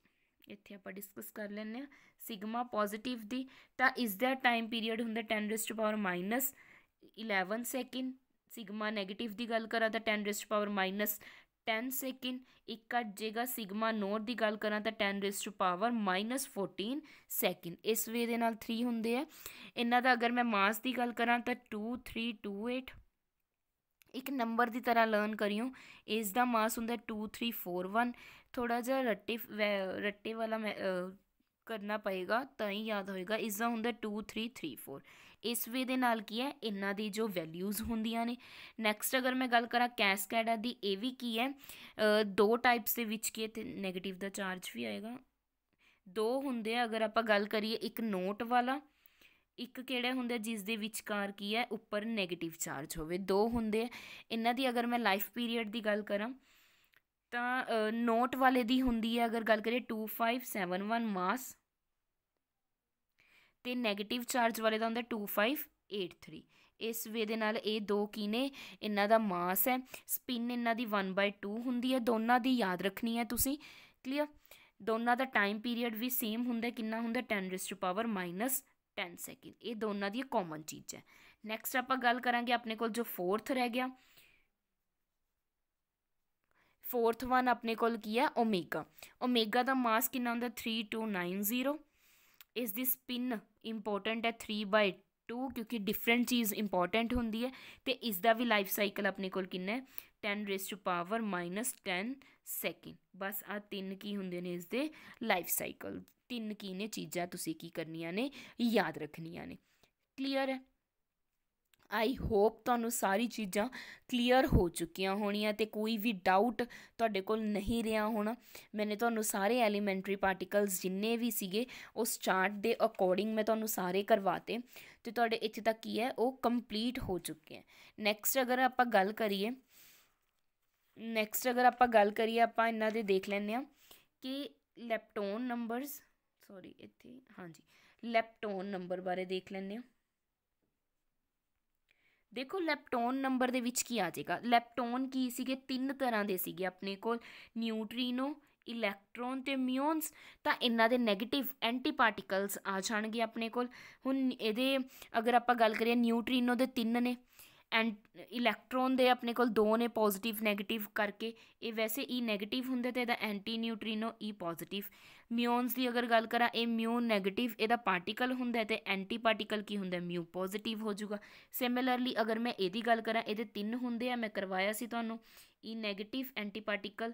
ਇੱਥੇ ਆਪਾਂ ਡਿਸਕਸ ਕਰ ਲੈਂਦੇ ਆ ਸਿਗਮਾ ਪੋਜ਼ਿਟਿਵ ਦੀ ਤਾਂ ਇਸ ਦਾ ਟਾਈਮ ਪੀਰੀਅਡ ਹੁੰਦਾ 10 to power -11 second sigma negative की गल करा तो ten raised power minus ten second एक घट जाएगा सिग्मा नोट की गल करा तो ten raised to power minus fourteen second इस वे ਦੇ ਨਾਲ 3 ਹੁੰਦੇ ਆ ਇਹਨਾਂ ਦਾ ਅਗਰ ਮੈਂ ਮਾਸ ਦੀ ਗੱਲ ਕਰਾਂ ਤਾਂ 2328 ਇੱਕ ਨੰਬਰ ਦੀ ਤਰ੍ਹਾਂ ਲਰਨ ਕਰਿਓ ਇਸ ਦਾ ਮਾਸ ਹੁੰਦਾ 2341 ਥੋੜਾ ਜਿਹਾ ਰੱਟੇ ਰੱਟੇ ਵਾਲਾ ਕਰਨਾ ਪਏਗਾ ਤਾਂ ਹੀ ਯਾਦ ਹੋਏਗਾ ਇਸ ਦਾ ਹੁੰਦਾ 2334 ਇਸ ਵੇ ਦੇ ਨਾਲ ਕੀ ਹੈ ਇਹਨਾਂ ਦੀ ਜੋ ਵੈਲਿਊਜ਼ ਹੁੰਦੀਆਂ ਨੇ ਨੈਕਸਟ ਅਗਰ ਮੈਂ ਗੱਲ ਕਰਾਂ ਕੈਸਕੈਡਾ ਦੀ ਇਹ ਵੀ ਕੀ ਹੈ ਦੋ ਟਾਈਪਸ ਦੇ ਵਿੱਚ ਕੀ ਹੈ ਤੇ 네ਗੇਟਿਵ ਦਾ ਚਾਰਜ ਵੀ ਆਏਗਾ ਦੋ ਹੁੰਦੇ ਆ ਅਗਰ ਆਪਾਂ ਗੱਲ ਕਰੀਏ ਇੱਕ ਨੋਟ ਵਾਲਾ ਇੱਕ ਕਿਹੜਾ ਹੁੰਦਾ ਜਿਸ ਦੇ ਵਿਚਕਾਰ ਕੀ ਹੈ ਉੱਪਰ 네ਗੇਟਿਵ ਚਾਰਜ ਹੋਵੇ ਦੋ ਹੁੰਦੇ ਆ ਇਹਨਾਂ ਦੀ ਅਗਰ ਮੈਂ ਲਾਈਫ ਪੀਰੀਅਡ ਦੀ ਗੱਲ ਕਰਾਂ ਤਾਂ ਨੋਟ ਵਾਲੇ ਦੀ ਹੁੰਦੀ ਹੈ ਅਗਰ ਗੱਲ ਕਰੀਏ 2571 ਮਾਸ ਤੇ 네ਗੇਟਿਵ ਚਾਰਜ ਵਾਲੇ ਦਾ ਹੁੰਦਾ 2583 ਇਸ ਵੇ ਦੇ ਨਾਲ ਇਹ ਦੋ ਕੀ ਨੇ ਇਹਨਾਂ ਦਾ ਮਾਸ ਹੈ ਸਪਿਨ ਇਹਨਾਂ ਦੀ 1/2 ਹੁੰਦੀ ਹੈ ਦੋਨਾਂ ਦੀ ਯਾਦ ਰੱਖਣੀ ਹੈ ਤੁਸੀਂ ਕਲੀਅਰ ਦੋਨਾਂ ਦਾ ਟਾਈਮ ਪੀਰੀਅਡ ਵੀ ਸੇਮ ਹੁੰਦਾ ਕਿੰਨਾ ਹੁੰਦਾ 10 ਰਿਸ ਟੂ ਪਾਵਰ -10 ਸੈਕਿੰਡ ਇਹ ਦੋਨਾਂ ਦੀ ਕਾਮਨ ਚੀਜ਼ ਹੈ ਨੈਕਸਟ ਆਪਾਂ ਗੱਲ ਕਰਾਂਗੇ ਆਪਣੇ ਕੋਲ ਜੋ ਫੋਰਥ ਰਹਿ ਗਿਆ ਫੋਰਥ ਵਨ ਆਪਣੇ ਕੋਲ ਕੀ ਹੈ ਓਮੇਗਾ ਓਮੇਗਾ ਦਾ ਮਾਸ ਕਿੰਨਾ ਹੁੰਦਾ 3290 ਇਸ ਦੀ ਸਪਿਨ ਇੰਪੋਰਟੈਂਟ ਹੈ 3 ਬਾਈ 2 ਕਿਉਂਕਿ ਡਿਫਰੈਂਟ ਚੀਜ਼ ਇੰਪੋਰਟੈਂਟ ਹੁੰਦੀ ਹੈ ਤੇ ਇਸ ਦਾ ਵੀ ਲਾਈਫ ਸਾਈਕਲ ਆਪਣੇ ਕੋਲ ਕਿੰਨਾ ਹੈ 10 raise to power minus -10 second ਬਸ ਆ ਤਿੰਨ ਕੀ ਹੁੰਦੇ ਨੇ ਇਸ ਦੇ ਲਾਈਫ ਸਾਈਕਲ ਤਿੰਨ ਕੀ ਨੇ ਚੀਜ਼ਾਂ ਤੁਸੀਂ ਕੀ ਕਰਨੀਆਂ ਨੇ ਯਾਦ ਰੱਖਣੀਆਂ ਨੇ ਕਲੀਅਰ ਹੈ ਆਈ ਹੋਪ ਤੁਹਾਨੂੰ ਸਾਰੀ ਚੀਜ਼ਾਂ ਕਲੀਅਰ ਹੋ ਚੁੱਕੀਆਂ ਹੋਣੀਆਂ ਤੇ ਕੋਈ ਵੀ ਡਾਊਟ ਤੁਹਾਡੇ ਕੋਲ ਨਹੀਂ ਰਿਹਾ ਹੋਣਾ ਮੈਨੇ ਤੁਹਾਨੂੰ ਸਾਰੇ ਐਲੀਮੈਂਟਰੀ ਪਾਰਟੀਕਲਸ ਜਿੰਨੇ ਵੀ ਸੀਗੇ ਉਸ ਚਾਰਟ ਦੇ ਅਕੋਰਡਿੰਗ ਮੈਂ ਤੁਹਾਨੂੰ ਸਾਰੇ ਕਰਵਾਤੇ ਤੇ ਤੁਹਾਡੇ ਇੱਥੇ ਤੱਕ ਕੀ ਹੈ ਉਹ ਕੰਪਲੀਟ ਹੋ ਚੁੱਕੇ ਹੈ ਨੈਕਸਟ ਅਗਰ ਆਪਾਂ ਗੱਲ ਕਰੀਏ ਨੈਕਸਟ ਅਗਰ ਆਪਾਂ ਗੱਲ ਕਰੀਏ ਆਪਾਂ ਇਹਨਾਂ ਦੇ ਦੇਖ ਲੈਂਦੇ ਆ ਕਿ ਲੈਪਟੋਨ ਨੰਬਰਸ ਸੌਰੀ ਇੱਥੇ ਹਾਂਜੀ ਲੈਪਟੋਨ ਨੰਬਰ ਬਾਰੇ ਦੇਖ ਲੈਂਦੇ ਆ ਦੇਖੋ ਲੈਪਟੋਨ ਨੰਬਰ ਦੇ ਵਿੱਚ ਕੀ ਆ ਜਾਏਗਾ ਲੈਪਟੋਨ ਕੀ ਸੀਗੇ ਤਿੰਨ ਤਰ੍ਹਾਂ ਦੇ ਸੀਗੇ ਆਪਣੇ ਕੋਲ ਨਿਊਟ੍ਰੀਨੋ ਇਲੈਕਟ੍ਰੋਨ ਤੇ ਮਿਊਨਸ ਤਾਂ ਇਹਨਾਂ ਦੇ 네ਗੇਟਿਵ ਐਂਟੀ ਪਾਰਟੀਕਲਸ ਆ ਜਾਣਗੇ ਆਪਣੇ ਕੋਲ ਹੁਣ ਇਹਦੇ ਅਗਰ ਆਪਾਂ ਗੱਲ ਕਰੀਏ ਨਿਊਟ੍ਰੀਨੋ ਦੇ ਤਿੰਨ ਨੇ ਐਂਡ ਇਲੈਕਟ੍ਰੋਨ ਦੇ ਆਪਣੇ ਕੋਲ ਦੋ ਨੇ ਪੋਜ਼ਿਟਿਵ 네ਗੇਟਿਵ ਕਰਕੇ ਇਹ ਵੈਸੇ ਹੀ e 네ਗੇਟਿਵ ਹੁੰਦੇ ਤੇ ਇਹਦਾ ਐਂਟੀ ਨਿਊਟ੍ਰੀਨੋ ਈ ਪੋਜ਼ਿਟਿਵ ਮਿਊਨਸ ਦੀ ਅਗਰ ਗੱਲ ਕਰਾਂ ਇਹ ਮਿਊ 네ਗੇਟਿਵ ਇਹਦਾ ਪਾਰਟੀਕਲ ਹੁੰਦਾ ਤੇ ਐਂਟੀ ਪਾਰਟੀਕਲ ਕੀ ਹੁੰਦਾ ਮਿਊ ਪੋਜ਼ਿਟਿਵ ਹੋ ਜਾਊਗਾ ਸਿਮਿਲਰਲੀ ਅਗਰ ਮੈਂ ਇਹਦੀ ਗੱਲ ਕਰਾਂ ਇਹਦੇ ਤਿੰਨ ਹੁੰਦੇ ਆ ਮੈਂ ਕਰਵਾਇਆ ਸੀ ਤੁਹਾਨੂੰ ਈ 네ਗੇਟਿਵ ਐਂਟੀ ਪਾਰਟੀਕਲ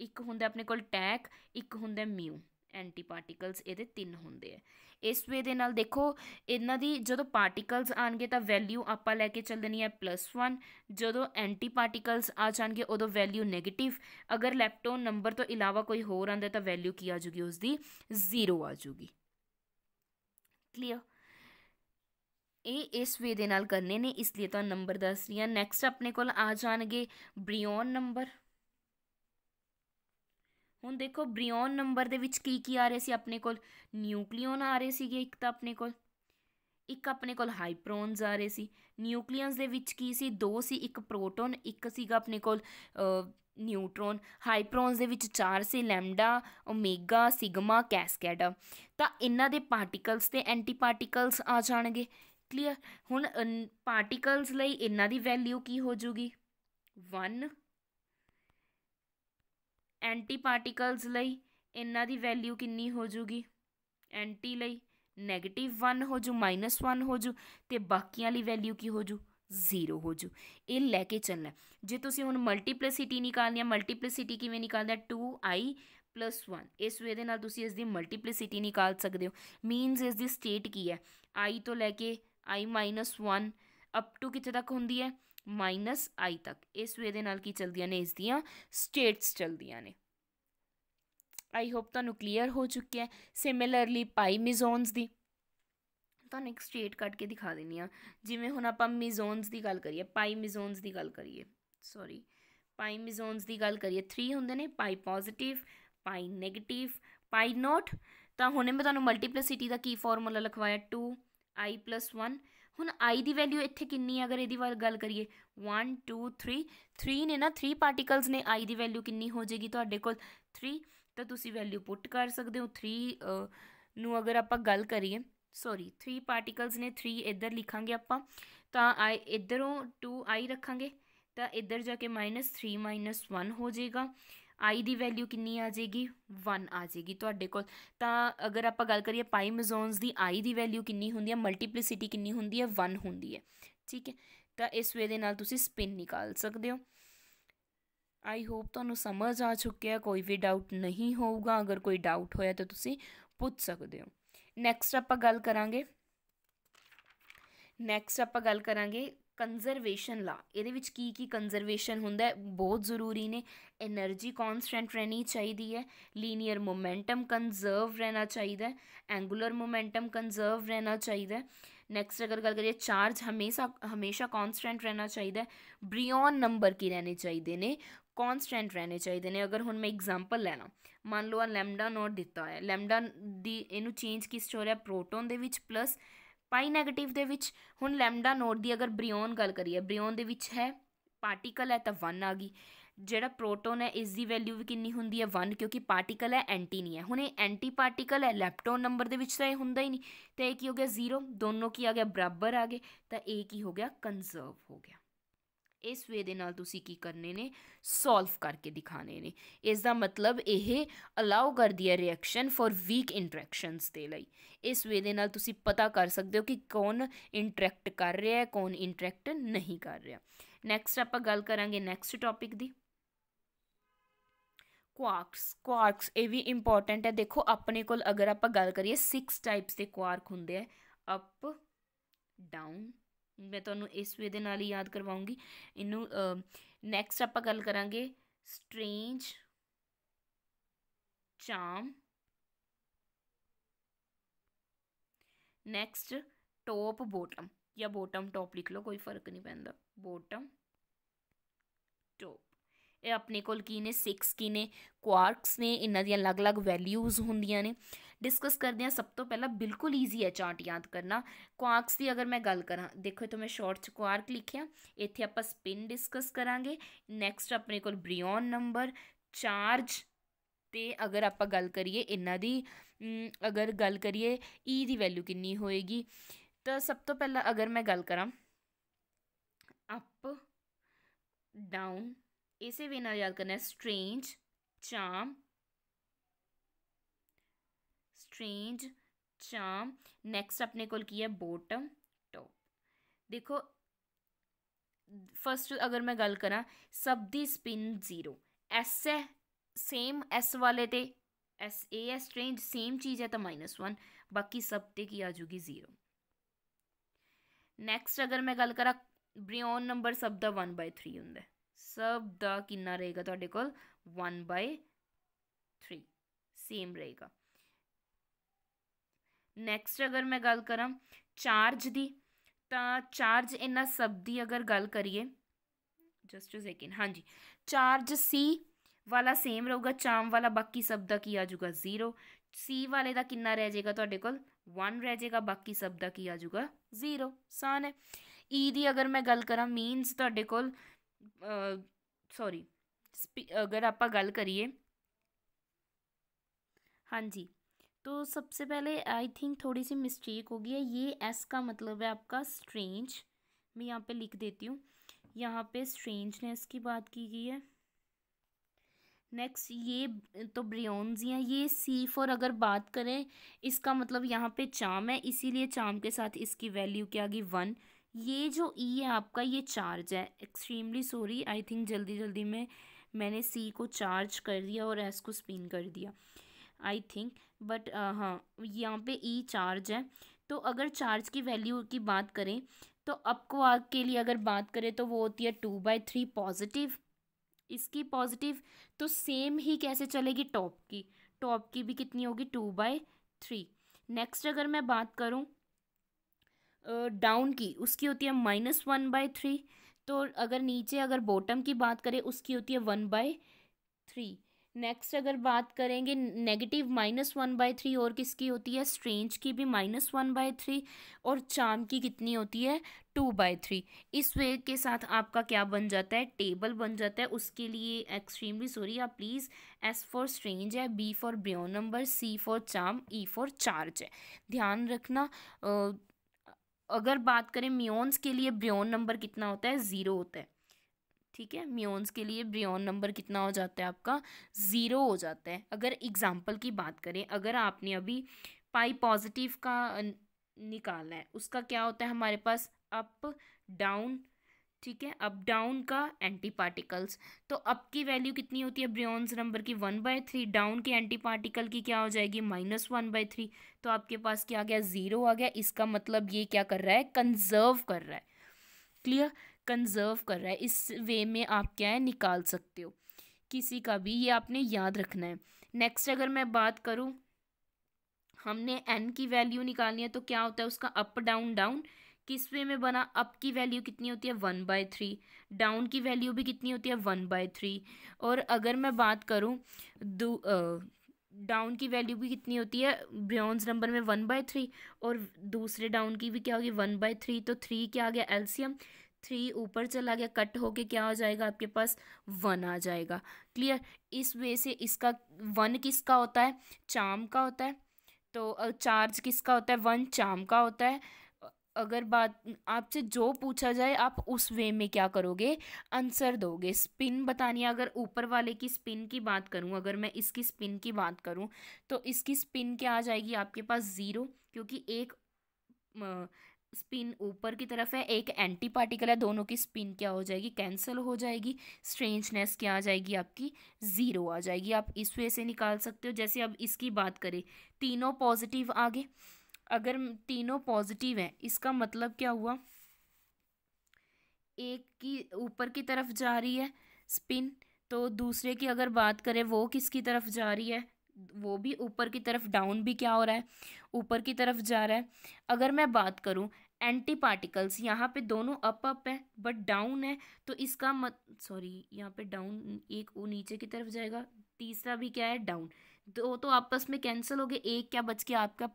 ਇੱਕ ਹੁੰਦਾ ਆਪਣੇ ਕੋਲ ਟੈਕ ਇੱਕ ਹੁੰਦਾ ਮਿਊ ਐਂਟੀ ਪਾਰਟੀਕਲਸ ਇਹਦੇ ਤਿੰਨ ਹੁੰਦੇ ਆ ਇਸ ਵੇ ਦੇ ਨਾਲ ਦੇਖੋ ਇਹਨਾਂ ਦੀ ਜਦੋਂ ਪਾਰਟੀਕਲਸ ਆਣਗੇ ਤਾਂ ਵੈਲਿਊ ਆਪਾਂ ਲੈ ਕੇ ਚੱਲਣੀ ਹੈ +1 ਜਦੋਂ ਐਂਟੀ ਪਾਰਟੀਕਲਸ ਆ ਜਾਣਗੇ ਉਦੋਂ ਵੈਲਿਊ ਨੈਗੇਟਿਵ ਅਗਰ ਲੈਪਟੋਨ ਨੰਬਰ ਤੋਂ ਇਲਾਵਾ ਕੋਈ ਹੋਰ ਆਂਦਾ ਤਾਂ ਵੈਲਿਊ ਕੀ ਆ ਜੂਗੀ ਉਸ ਦੀ 0 ਆ ਜੂਗੀ ਕਲੀਅਰ ਇਹ ਇਸ ਵੇ ਦੇ ਨਾਲ ਕਰਨੇ ਨੇ ਇਸ ਲਈ ਤਾਂ ਨੰਬਰ ਦੱਸ ਰਹੀ ਹਾਂ ਨੈਕਸਟ ਆਪਣੇ ਕੋਲ ਆ ਜਾਣਗੇ ਬ੍ਰਿਓਨ ਨੰਬਰ ਹੁਣ ਦੇਖੋ ਬ੍ਰਿਓਨ ਨੰਬਰ ਦੇ ਵਿੱਚ ਕੀ ਕੀ ਆ ਰਹੇ ਸੀ ਆਪਣੇ ਕੋਲ ਨਿਊਕਲੀਓਨ ਆ ਰਹੇ ਸੀਗੇ ਇੱਕ ਤਾਂ ਆਪਣੇ ਕੋਲ ਇੱਕ ਆਪਣੇ ਕੋਲ ਹਾਈਪਰੋਨਸ ਆ ਰਹੇ ਸੀ ਨਿਊਕਲੀਅਨਸ ਦੇ ਵਿੱਚ ਕੀ ਸੀ ਦੋ ਸੀ ਇੱਕ ਪ੍ਰੋਟੋਨ ਇੱਕ ਸੀਗਾ ਆਪਣੇ ਕੋਲ ਨਿਊਟ੍ਰੋਨ ਹਾਈਪਰੋਨਸ ਦੇ ਵਿੱਚ ਚਾਰ ਸੀ ਲੈਮਡਾ ਓਮੇਗਾ ਸਿਗਮਾ ਕੈਸਕੇਡ ਤਾਂ ਇਹਨਾਂ ਦੇ ਪਾਰਟੀਕਲਸ ਤੇ ਐਂਟੀ ਪਾਰਟੀਕਲਸ ਆ ਜਾਣਗੇ ਕਲੀਅਰ ਹੁਣ ਪਾਰਟੀਕਲਸ ਲਈ ਇਹਨਾਂ ਦੀ ਵੈਲਿਊ ਕੀ ਹੋ ਜੂਗੀ 1 ਐਂਟੀ ਪਾਰਟੀਕਲਸ ਲਈ ਇਹਨਾਂ ਦੀ ਵੈਲਿਊ ਕਿੰਨੀ ਹੋ ਜੂਗੀ ਐਂਟੀ ਲਈ ਨੈਗੇਟਿਵ 1 ਹੋ ਜੂ -1 ਹੋ ਜੂ ਤੇ ਬਾਕੀਆਂ ਲਈ ਵੈਲਿਊ ਕੀ ਹੋ ਜੂ ਜ਼ੀਰੋ ਹੋ ਜੂ ਇਹ ਲੈ ਕੇ ਚੱਲਣਾ ਜੇ ਤੁਸੀਂ ਹੁਣ ਮਲਟੀਪਲੀਸਿਟੀ ਨਿਕਾਲਨੀ ਹੈ ਮਲਟੀਪਲੀਸਿਟੀ ਕਿਵੇਂ ਨਿਕਾਲਦਾ 2i 1 ਇਸ ਵੇ ਦੇ ਨਾਲ ਤੁਸੀਂ ਇਸ ਦੀ ਮਲਟੀਪਲੀਸਿਟੀ ਨਿਕਾਲ ਸਕਦੇ ਹੋ ਮੀਨਸ ਇਸ ਦੀ ਸਟੇਟ ਕੀ ਹੈ i ਤੋਂ ਲੈ ਕੇ i 1 ਅਪ ਟੂ ਕਿੱਥੇ ਤੱਕ ਹੁੰਦੀ ਹੈ ਮਾਈਨਸ i ਤੱਕ ਇਸ ਵੇ ਦੇ ਨਾਲ ਕੀ ਚਲਦੀਆਂ ਨੇ ਇਸ ਦੀਆਂ ਸਟੇਟਸ ਚਲਦੀਆਂ ਨੇ ਆਈ ਹੋਪ ਤੁਹਾਨੂੰ ਕਲੀਅਰ ਹੋ ਚੁੱਕਿਆ ਹੈ ਸਿਮਿਲਰਲੀ ਪਾਈ ਮਿਜ਼ੋਨਸ ਦੀ ਤੁਹਾਨੂੰ ਇੱਕ ਸਟੇਟ ਕੱਟ ਕੇ ਦਿਖਾ ਦਿੰਨੀ ਆ ਜਿਵੇਂ ਹੁਣ ਆਪਾਂ ਮਿਜ਼ੋਨਸ ਦੀ ਗੱਲ ਕਰੀਏ ਪਾਈ ਮਿਜ਼ੋਨਸ ਦੀ ਗੱਲ ਕਰੀਏ ਸੌਰੀ ਪਾਈ ਮਿਜ਼ੋਨਸ ਦੀ ਗੱਲ ਕਰੀਏ 3 ਹੁੰਦੇ ਨੇ pi positive pi negative pi naught ਤਾਂ ਹੁਣੇ ਮੈਂ ਤੁਹਾਨੂੰ ਮਲਟੀਪਲੀਸਿਟੀ ਦਾ ਕੀ ਫਾਰਮੂਲਾ ਲਿਖਵਾਇਆ 2 i 1 हूँ आई की वैल्यू इतने किन्नी अगर ये गल करिए वन टू थ्री थ्री ने ना थ्री पार्टिकल्स ने आई की वैल्यू किन्नी हो जाएगी थोड़े को थ्री तो तुम वैल्यू पुट कर सकते हो थ्री ਨੂੰ आप गल करिए सॉरी थ्री 3 ने थ्री इधर लिखा आप ਆਪਾਂ ਤਾਂ ਆਈ ਇੱਧਰੋਂ 2i ਰੱਖਾਂਗੇ ਤਾਂ ਇੱਧਰ ਜਾ ਕੇ -3 1 ਹੋ ਜਾਏਗਾ i ਦੀ ਵੈਲਿਊ ਕਿੰਨੀ ਆ ਜਾਏਗੀ 1 ਆ ਜਾਏਗੀ ਤੁਹਾਡੇ ਕੋਲ ਤਾਂ ਅਗਰ ਆਪਾਂ ਗੱਲ ਕਰੀਏ ਪਾਈ ਮਜ਼ੋਨਸ ਦੀ i ਦੀ ਵੈਲਿਊ ਕਿੰਨੀ ਹੁੰਦੀ ਹੈ ਮਲਟੀਪਲੀਸਿਟੀ ਕਿੰਨੀ ਹੁੰਦੀ ਹੈ 1 ਹੁੰਦੀ ਹੈ ਠੀਕ ਹੈ ਤਾਂ ਇਸ ਵੇ ਦੇ ਨਾਲ ਤੁਸੀਂ ਸਪਿਨ ਨਿਕਾਲ ਸਕਦੇ ਹੋ ਆਈ ਹੋਪ ਤੁਹਾਨੂੰ ਸਮਝ ਆ ਚੁੱਕਿਆ ਕੋਈ ਵੀ ਡਾਊਟ ਨਹੀਂ ਹੋਊਗਾ ਅਗਰ ਕੋਈ ਡਾਊਟ ਹੋਇਆ ਤਾਂ ਤੁਸੀਂ ਪੁੱਛ ਸਕਦੇ ਹੋ ਨੈਕਸਟ ਆਪਾਂ ਗੱਲ ਕਰਾਂਗੇ ਨੈਕਸਟ ਆਪਾਂ ਗੱਲ ਕਰਾਂਗੇ ਕੰਜ਼ਰਵੇਸ਼ਨ ਲਾ ਇਹਦੇ ਵਿੱਚ ਕੀ ਕੀ ਕੰਜ਼ਰਵੇਸ਼ਨ ਹੁੰਦਾ ਬਹੁਤ ਜ਼ਰੂਰੀ ਨੇ એનર્ਜੀ ਕਨਸਟੈਂਟ ਰਹਿਣੀ ਚਾਹੀਦੀ ਹੈ ਲੀਨੀਅਰ ਮੋਮੈਂਟਮ ਕੰਜ਼ਰਵ ਰਹਿਣਾ ਚਾਹੀਦਾ ਹੈ ਐਂਗੂਲਰ ਮੋਮੈਂਟਮ ਕੰਜ਼ਰਵ ਰਹਿਣਾ ਚਾਹੀਦਾ ਹੈ ਨੈਕਸਟ ਅਗਰ ਗੱਲ ਕਰੀਏ ਚਾਰਜ ਹਮੇਸ਼ਾ ਹਮੇਸ਼ਾ ਕਨਸਟੈਂਟ ਰਹਿਣਾ ਚਾਹੀਦਾ ਹੈ ਬ੍ਰਿਓਨ ਨੰਬਰ ਕੀ ਰਹਿਣੇ ਚਾਹੀਦੇ ਨੇ ਕਨਸਟੈਂਟ ਰਹਿਣੇ ਚਾਹੀਦੇ ਨੇ ਅਗਰ ਹੁਣ ਮੈਂ ਐਗਜ਼ਾਮਪਲ ਲੈਣਾ ਮੰਨ ਲਓ ਆ ਲੈਮਡਾ ਨੋਟ ਦਿੱਤਾ ਹੋਇਆ ਲੈਮਡਾ ਦੀ ਇਹਨੂੰ ਚੇਂਜ ਕਿਸ ਚ ਹੋ ਰਿਹਾ ਪ੍ਰੋਟੋਨ ਦੇ ਵਿੱਚ ਪਲੱਸ ਪਾਈ 네ਗੇਟਿਵ ਦੇ ਵਿੱਚ ਹੁਣ ਲੈਮਡਾ ਨੋਟ ਦੀ ਅਗਰ ਬ੍ਰੀਓਨ ਗੱਲ ਕਰੀਏ ਬ੍ਰੀਓਨ ਦੇ ਵਿੱਚ ਹੈ ਪਾਰਟੀਕਲ ਹੈ ਤਾਂ 1 ਆ ਗਈ ਜਿਹੜਾ ਪ੍ਰੋਟੋਨ ਹੈ ਇਸ ਦੀ ਵੈਲਿਊ ਵੀ ਕਿੰਨੀ ਹੁੰਦੀ ਹੈ 1 ਕਿਉਂਕਿ ਪਾਰਟੀਕਲ ਹੈ ਐਂਟੀ ਨਹੀਂ ਹੈ ਹੁਣ ਇਹ ਐਂਟੀ ਪਾਰਟੀਕਲ ਹੈ ਲੈਪਟੋਨ ਨੰਬਰ ਦੇ ਵਿੱਚ ਤਾਂ ਇਹ ਹੁੰਦਾ ਹੀ ਨਹੀਂ ਤਾਂ ਇਹ ਕੀ ਹੋ ਗਿਆ 0 ਦੋਨੋਂ ਕੀ ਆ ਗਿਆ ਬਰਾਬਰ ਆ ਗਏ ਤਾਂ ਇਹ ਕੀ ਹੋ ਗਿਆ ਕਨਜ਼ਰਵ ਹੋ ਗਿਆ ਇਸ ਵੇ ਦੇ ਨਾਲ ਤੁਸੀਂ ਕੀ ਕਰਨੇ ਨੇ ਸੋਲਵ ਕਰਕੇ ਦਿਖਾਣੇ ਨੇ ਇਸ ਦਾ ਮਤਲਬ ਇਹ ਅਲਾਉ ਕਰਦੀ ਹੈ ਰਿਐਕਸ਼ਨ ਫॉर ਵੀਕ ਇੰਟਰੈਕਸ਼ਨਸ ਦੇ ਲਈ ਇਸ ਵੇ ਦੇ ਨਾਲ ਤੁਸੀਂ ਪਤਾ ਕਰ ਸਕਦੇ ਹੋ ਕਿ ਕੌਣ ਇੰਟਰੈਕਟ ਕਰ ਰਿਹਾ ਹੈ ਕੌਣ ਇੰਟਰੈਕਟ ਨਹੀਂ ਕਰ ਰਿਹਾ ਨੈਕਸਟ ਆਪਾਂ ਗੱਲ ਕਰਾਂਗੇ ਨੈਕਸਟ ਟੌਪਿਕ ਦੀ ਕੁਆਰਕਸ ਕੁਆਰਕਸ ਇਹ ਵੀ ਇੰਪੋਰਟੈਂਟ ਹੈ ਦੇਖੋ ਆਪਣੇ ਕੋਲ ਅਗਰ ਆਪਾਂ ਗੱਲ ਕਰੀਏ 6 ਟਾਈਪਸ ਦੇ ਕੁਆਰਕ ਹੁੰਦੇ ਆ ਅਪ ਡਾਊਨ ਮੈਂ ਤੁਹਾਨੂੰ ਇਸ ਵੇ ਦੇ ਨਾਲ ਹੀ ਯਾਦ ਕਰਵਾਉਂਗੀ ਇਹਨੂੰ ਨੈਕਸਟ ਆਪਾਂ ਗੱਲ ਕਰਾਂਗੇ strange charm next top bottom ਜਾਂ ਬੋਟਮ ਟੋਪ ਲਿਖ ਲਓ ਕੋਈ ਫਰਕ ਨਹੀਂ ਪੈਂਦਾ ਬੋਟਮ ਟੋਪ ਇਹ ਆਪਣੇ ਕੋਲ ਕੀ ਨੇ 6 ਕੀ ਨੇ ਕੁਆਰਕਸ ਨੇ ਇਹਨਾਂ ਦੀਆਂ ਅਲੱਗ-ਅਲੱਗ ਵੈਲਿਊਜ਼ ਹੁੰਦੀਆਂ ਨੇ डिस्कस करते हैं सब तो पहला बिल्कुल ईजी है चार्ट याद करना क्वार्कस की अगर मैं गल करा देखो तो मैं शॉर्ट क्वार्क लिखिया इतने आप स्पिन डिस्कस करा नैक्सट अपने को ब्रियोन नंबर चार्ज तो अगर आप गल करिए अगर गल करिए वैल्यू e कि होएगी तो सब तो पहला अगर मैं गल करा अप डाउन इसे वे याद करना स्ट्रेंज चाम स्ट्रेंज चाम नेक्स्ट अपने को की है बॉटम टॉप देखो फर्स्ट अगर मैं गल करा सब दी स्पिन जीरो एस है सेम एस वाले ते एस ए एस स्ट्रेंज सेम चीज़ है तो माइनस वन बाकी सब ते की आ जूगी जीरो ਨੈਕਸਟ ਅਗਰ ਮੈਂ ਗੱਲ ਕਰਾਂ ਬ੍ਰਿਓਨ ਨੰਬਰ ਸਭ ਦਾ 1/3 ਹੁੰਦਾ ਸਭ ਦਾ ਕਿੰਨਾ ਰਹੇਗਾ ਤੁਹਾਡੇ वन बाय थ्री सेम रहेगा ਨੈਕਸਟ ਅਗਰ ਮੈਂ ਗੱਲ ਕਰਾਂ ਚਾਰਜ ਦੀ ਤਾਂ ਚਾਰਜ ਇਹਨਾਂ ਸਭ ਦੀ ਅਗਰ ਗੱਲ ਕਰੀਏ ਜਸਟ ਅ ਸੈਕਿੰਡ ਹਾਂਜੀ ਚਾਰਜ ਸੀ ਵਾਲਾ ਸੇਮ ਰਹੂਗਾ ਚਾਮ ਵਾਲਾ ਬਾਕੀ ਸਭ ਦਾ ਕੀ ਆ ਜਾਊਗਾ 0 ਸੀ ਵਾਲੇ ਦਾ ਕਿੰਨਾ ਰਹਿ ਜਾਏਗਾ ਤੁਹਾਡੇ ਕੋਲ 1 ਰਹਿ ਜਾਏਗਾ ਬਾਕੀ ਸਭ ਦਾ ਕੀ ਆ ਜਾਊਗਾ 0 ਸਾਨ ਹੈ ਈ ਦੀ ਅਗਰ ਮੈਂ ਗੱਲ ਕਰਾਂ ਮੀਨਸ ਤੁਹਾਡੇ ਕੋਲ ਸੌਰੀ ਅਗਰ ਆਪਾਂ ਗੱਲ ਕਰੀਏ ਹਾਂਜੀ तो सबसे पहले आई थिंक थोड़ी सी मिस्टेक हो गई है ये एस का मतलब है आपका स्ट्रेंज मैं यहाँ पे लिख देती हूँ यहाँ पे स्ट्रेंजनेस की बात की गई है नेक्स्ट ये तो ब्रियोन्स हैं ये सी फॉर अगर बात करें इसका मतलब यहाँ पे चाम है इसीलिए चाम के साथ इसकी वैल्यू क्या आ गई वन ये जो ई e है आपका ये चार्ज है एक्सट्रीमली सॉरी आई थिंक जल्दी जल्दी में मैंने सी को चार्ज कर दिया और एस को स्पिन कर दिया आई थिंक बट हाँ यहाँ पे ई e चार्ज है तो अगर चार्ज की वैल्यू की बात करें तो आग के लिए अगर बात करें तो वो होती है टू बाई थ्री पॉजिटिव इसकी पॉजिटिव तो सेम ही कैसे चलेगी टॉप की टॉप की भी कितनी होगी टू बाई थ्री नेक्स्ट अगर मैं बात करूँ डाउन की उसकी होती है माइनस वन बाई थ्री तो अगर नीचे अगर बॉटम की बात करें उसकी होती है वन बाई थ्री नेक्स्ट अगर बात करेंगे negative minus one by three और किसकी होती है स्ट्रेंज की भी माइनस वन बाई थ्री और चाम की कितनी होती है टू बाई थ्री इस वे के साथ आपका क्या बन जाता है टेबल बन जाता है उसके लिए एक्सट्रीमली सॉरी आप प्लीज़ एस फॉर स्ट्रेंज है B for baryon number C for charm E for charge है ध्यान रखना अगर बात करें म्योन्स के लिए ब्रियोन नंबर कितना होता है ज़ीरो होता है ठीक है म्योन्स के लिए ब्रियोन नंबर कितना हो जाता है आपका ज़ीरो हो जाता है अगर एग्ज़ाम्पल की बात करें अगर आपने अभी पाई पॉजिटिव का निकालना है उसका क्या होता है हमारे पास अप डाउन ठीक है अप डाउन का एंटी पार्टिकल्स तो अप की वैल्यू कितनी होती है ब्रियोन्स नंबर की वन बाय थ्री डाउन के एंटी पार्टिकल की क्या हो जाएगी माइनस वन बाय थ्री तो आपके पास क्या आ गया ज़ीरो आ गया इसका मतलब ये क्या कर रहा है कंजर्व कर रहा है क्लियर कंजर्व कर रहा है इस वे में आप क्या है निकाल सकते हो किसी का भी ये आपने याद रखना है नेक्स्ट अगर मैं बात करूँ हमने एन की वैल्यू निकालनी है तो क्या होता है उसका अप डाउन डाउन किस वे में बना अप की वैल्यू कितनी होती है वन बाय थ्री डाउन की वैल्यू भी कितनी होती है वन बाय थ्री और अगर मैं बात करूँ डाउन की वैल्यू भी कितनी होती है ब्रॉन्ज नंबर में वन बाय थ्री और दूसरे डाउन की भी क्या होगी वन बाय थ्री तो थ्री क्या आ गया एल्सियम थ्री ऊपर चला गया कट होके क्या हो जाएगा आपके पास वन आ जाएगा क्लियर इस वे से इसका वन किसका होता है चाम का होता है तो चार्ज किसका होता है वन चाम का होता है अगर बात आपसे जो पूछा जाए आप उस वे में क्या करोगे आंसर दोगे स्पिन बतानी है अगर ऊपर वाले की स्पिन की बात करूं अगर मैं इसकी स्पिन की बात करूं तो इसकी स्पिन क्या आ जाएगी आपके पास ज़ीरो क्योंकि एक स्पिन ऊपर की तरफ है एक एंटी पार्टिकल है दोनों की स्पिन क्या हो जाएगी कैंसिल हो जाएगी स्ट्रेंजनेस क्या आ जाएगी आपकी ज़ीरो आ जाएगी आप इस वे से निकाल सकते हो जैसे अब इसकी बात करें तीनों पॉजिटिव आगे अगर तीनों पॉजिटिव हैं इसका मतलब क्या हुआ एक की ऊपर की तरफ जा रही है स्पिन तो दूसरे की अगर बात करें वो किसकी तरफ जा रही है वो भी ऊपर की तरफ डाउन भी क्या हो रहा है ऊपर की तरफ जा रहा है अगर मैं बात करूँ एंटी पार्टिकल्स यहाँ पे दोनों अप अप है बट डाउन है तो इसका मत सॉरी यहाँ पे डाउन एक वो नीचे की तरफ जाएगा तीसरा भी क्या है डाउन दो तो, तो आपस में कैंसिल हो गए एक क्या बच के आपका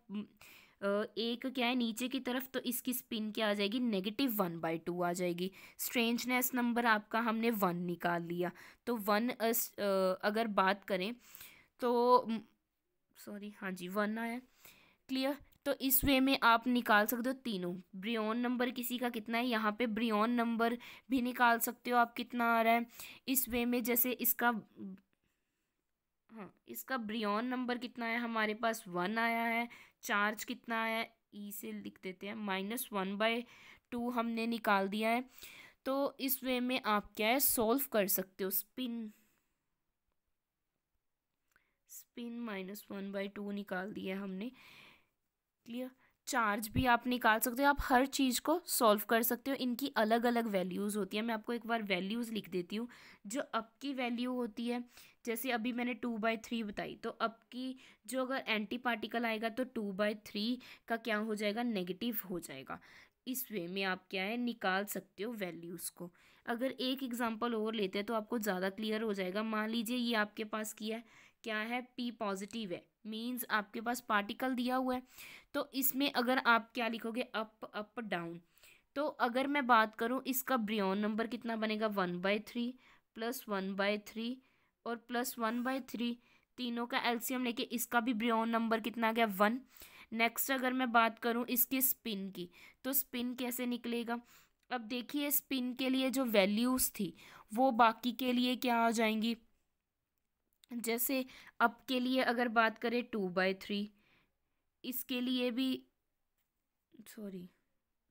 एक क्या है नीचे की तरफ तो इसकी स्पिन क्या आ जाएगी नेगेटिव वन बाई टू आ जाएगी स्ट्रेंजनेस नंबर आपका हमने वन निकाल लिया तो वन अगर बात करें तो सॉरी हाँ जी वन आया क्लियर तो इस वे में आप निकाल सकते हो तीनों ब्रियोन नंबर किसी का कितना है यहाँ पे ब्रियोन नंबर भी निकाल सकते हो आप कितना आ रहा है इस वे में जैसे इसका हाँ इसका ब्रियोन नंबर कितना है हमारे पास वन आया है चार्ज कितना आया है ई e से लिख देते हैं माइनस वन बाय टू हमने निकाल दिया है तो इस वे में आप क्या है सॉल्व कर सकते हो spin spin minus one by two निकाल दिया हमने क्लियर चार्ज भी आप निकाल सकते हो आप हर चीज़ को सॉल्व कर सकते हो इनकी अलग अलग वैल्यूज़ होती है मैं आपको एक बार वैल्यूज़ लिख देती हूँ जो अप की वैल्यू होती है जैसे अभी मैंने टू बाई थ्री बताई तो अप की जो अगर एंटी पार्टिकल आएगा तो टू बाई थ्री का क्या हो जाएगा नेगेटिव हो जाएगा इस वे में आप क्या है निकाल सकते हो वैल्यूज़ को अगर एक एग्जाम्पल और लेते हैं तो आपको ज़्यादा क्लियर हो जाएगा मान लीजिए ये आपके पास किया है क्या है पी पॉजिटिव है मीन्स आपके पास पार्टिकल दिया हुआ है तो इसमें अगर आप क्या लिखोगे अप अप डाउन तो अगर मैं बात करूँ इसका ब्रियोन नंबर कितना बनेगा one by three plus one by three और प्लस वन बाई थ्री तीनों का एल्सियम लेके इसका भी ब्रियोन नंबर कितना गया वन नेक्स्ट अगर मैं बात करूँ इसकी स्पिन की तो स्पिन कैसे निकलेगा अब देखिए स्पिन के लिए जो वैल्यूज़ थी वो बाकी के लिए क्या हो जाएंगी जैसे अप के लिए अगर बात करें टू बाई थ्री इसके लिए भी सॉरी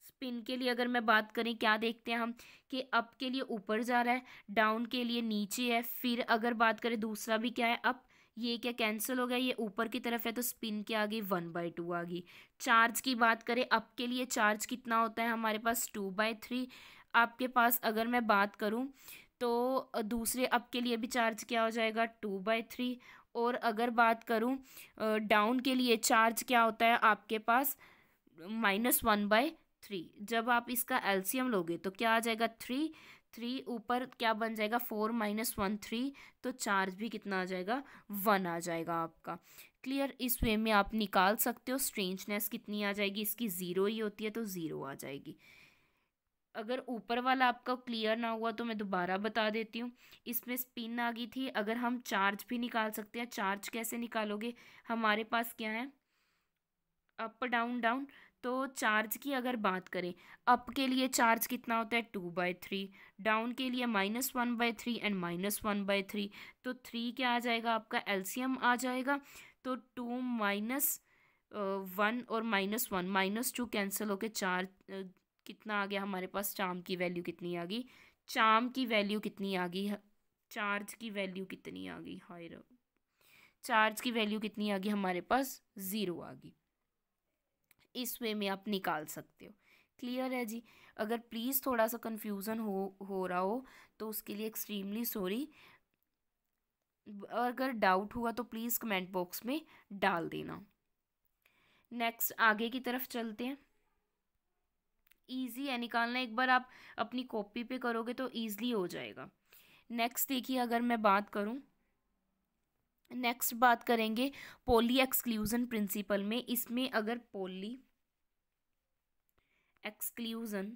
स्पिन के लिए अगर मैं बात करें क्या देखते हैं हम कि अप के लिए ऊपर जा रहा है डाउन के लिए नीचे है फिर अगर बात करें दूसरा भी क्या है अप ये क्या कैंसिल हो गया ये ऊपर की तरफ है तो स्पिन क्या आ गई वन बाई टू आ गई चार्ज की बात करें अप के लिए चार्ज कितना होता है हमारे पास टू बाई थ्री आपके पास अगर मैं बात करूँ तो दूसरे अप के लिए भी चार्ज क्या हो जाएगा टू बाई थ्री और अगर बात करूँ डाउन के लिए चार्ज क्या होता है आपके पास माइनस वन बाय थ्री जब आप इसका एल्सियम लोगे तो क्या आ जाएगा थ्री थ्री ऊपर क्या बन जाएगा फोर माइनस वन थ्री तो चार्ज भी कितना आ जाएगा वन आ जाएगा आपका क्लियर इस वे में आप निकाल सकते हो स्ट्रेंजनेस कितनी आ जाएगी इसकी ज़ीरो ही होती है तो ज़ीरो आ जाएगी अगर ऊपर वाला आपका क्लियर ना हुआ तो मैं दोबारा बता देती हूँ इसमें स्पिन आ गई थी अगर हम चार्ज भी निकाल सकते हैं चार्ज कैसे निकालोगे हमारे पास क्या है अप डाउन डाउन तो चार्ज की अगर बात करें अप के लिए चार्ज कितना होता है टू बाई थ्री डाउन के लिए minus one by three and minus one by three तो थ्री क्या आ जाएगा आपका एल्सीयम आ जाएगा तो टू माइनस वन और minus one minus two cancel होकर चार्ज कितना आ गया हमारे पास चाम की वैल्यू कितनी आ गई चाम की वैल्यू कितनी आ गई चार्ज की वैल्यू कितनी आ गई हायर चार्ज की वैल्यू कितनी आ गई हमारे पास ज़ीरो आ गई इस वे में आप निकाल सकते हो क्लियर है जी अगर प्लीज़ थोड़ा सा कन्फ्यूज़न हो हो रहा हो तो उसके लिए एक्सट्रीमली सॉरी अगर डाउट हुआ तो प्लीज़ कमेंट बॉक्स में डाल देना नेक्स्ट आगे की तरफ चलते हैं ईजी है निकालना एक बार आप अपनी कॉपी पे करोगे तो ईजली हो जाएगा नेक्स्ट देखिए अगर मैं बात करूँ नेक्स्ट बात करेंगे पोली एक्सक्लूज़न प्रिंसिपल में इसमें अगर पोली एक्सक्लूज़न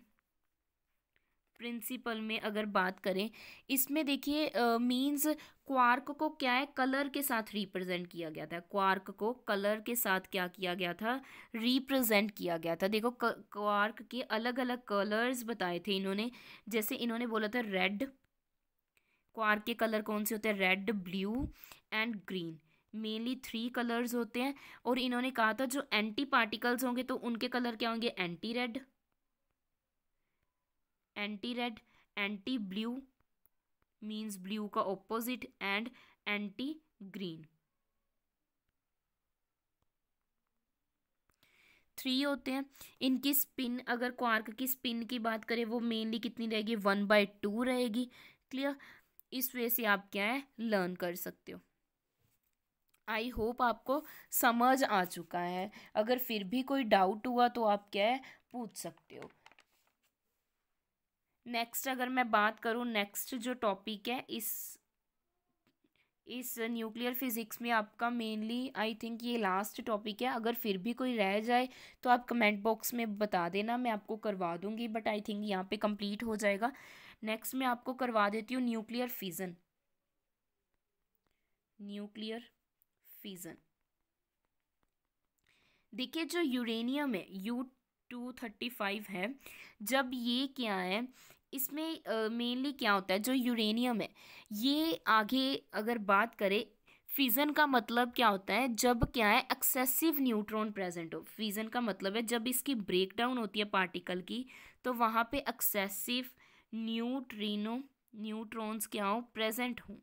प्रिंसिपल में अगर बात करें इसमें देखिए मींस क्वार्क को क्या है कलर के साथ रिप्रेजेंट किया गया था क्वार्क को कलर के साथ क्या किया गया था रिप्रेजेंट किया गया था देखो क्वार्क के अलग अलग कलर्स बताए थे इन्होंने जैसे इन्होंने बोला था रेड क्वार्क के कलर कौन से होते हैं red blue and green mainly three colours होते हैं और इन्होंने कहा था जो एंटी पार्टिकल्स होंगे तो उनके कलर क्या होंगे anti red anti red anti blue means blue का opposite and anti green three होते हैं इनकी स्पिन अगर क्वार्क की स्पिन की बात करें वो मेनली कितनी रहेगी वन बाय टू रहेगी क्लियर इस वे से आप क्या है लर्न कर सकते हो आई होप आपको समझ आ चुका है अगर फिर भी कोई डाउट हुआ तो आप क्या है पूछ सकते हो नेक्स्ट अगर मैं बात करूँ नेक्स्ट जो टॉपिक है इस इस न्यूक्लियर फिज़िक्स में आपका मेनली आई थिंक ये लास्ट टॉपिक है अगर फिर भी कोई रह जाए तो आप कमेंट बॉक्स में बता देना मैं आपको करवा दूंगी बट आई थिंक यहाँ पे कंप्लीट हो जाएगा नेक्स्ट मैं आपको करवा देती हूँ न्यूक्लियर फिज़न न्यूक्लियर फिज़न देखिए जो यूरेनियम है यू टू थर्टी फाइव है जब ये क्या है इसमें मेनली क्या होता है जो यूरेनियम है ये आगे अगर बात करें फीज़न का मतलब क्या होता है जब क्या है एक्सेसिव न्यूट्रॉन प्रेजेंट हो फिज़न का मतलब है जब इसकी ब्रेकडाउन होती है पार्टिकल की तो वहाँ पे एक्सेसिव न्यूट्रीनो न्यूट्रॉन्स क्या हो प्रेजेंट हों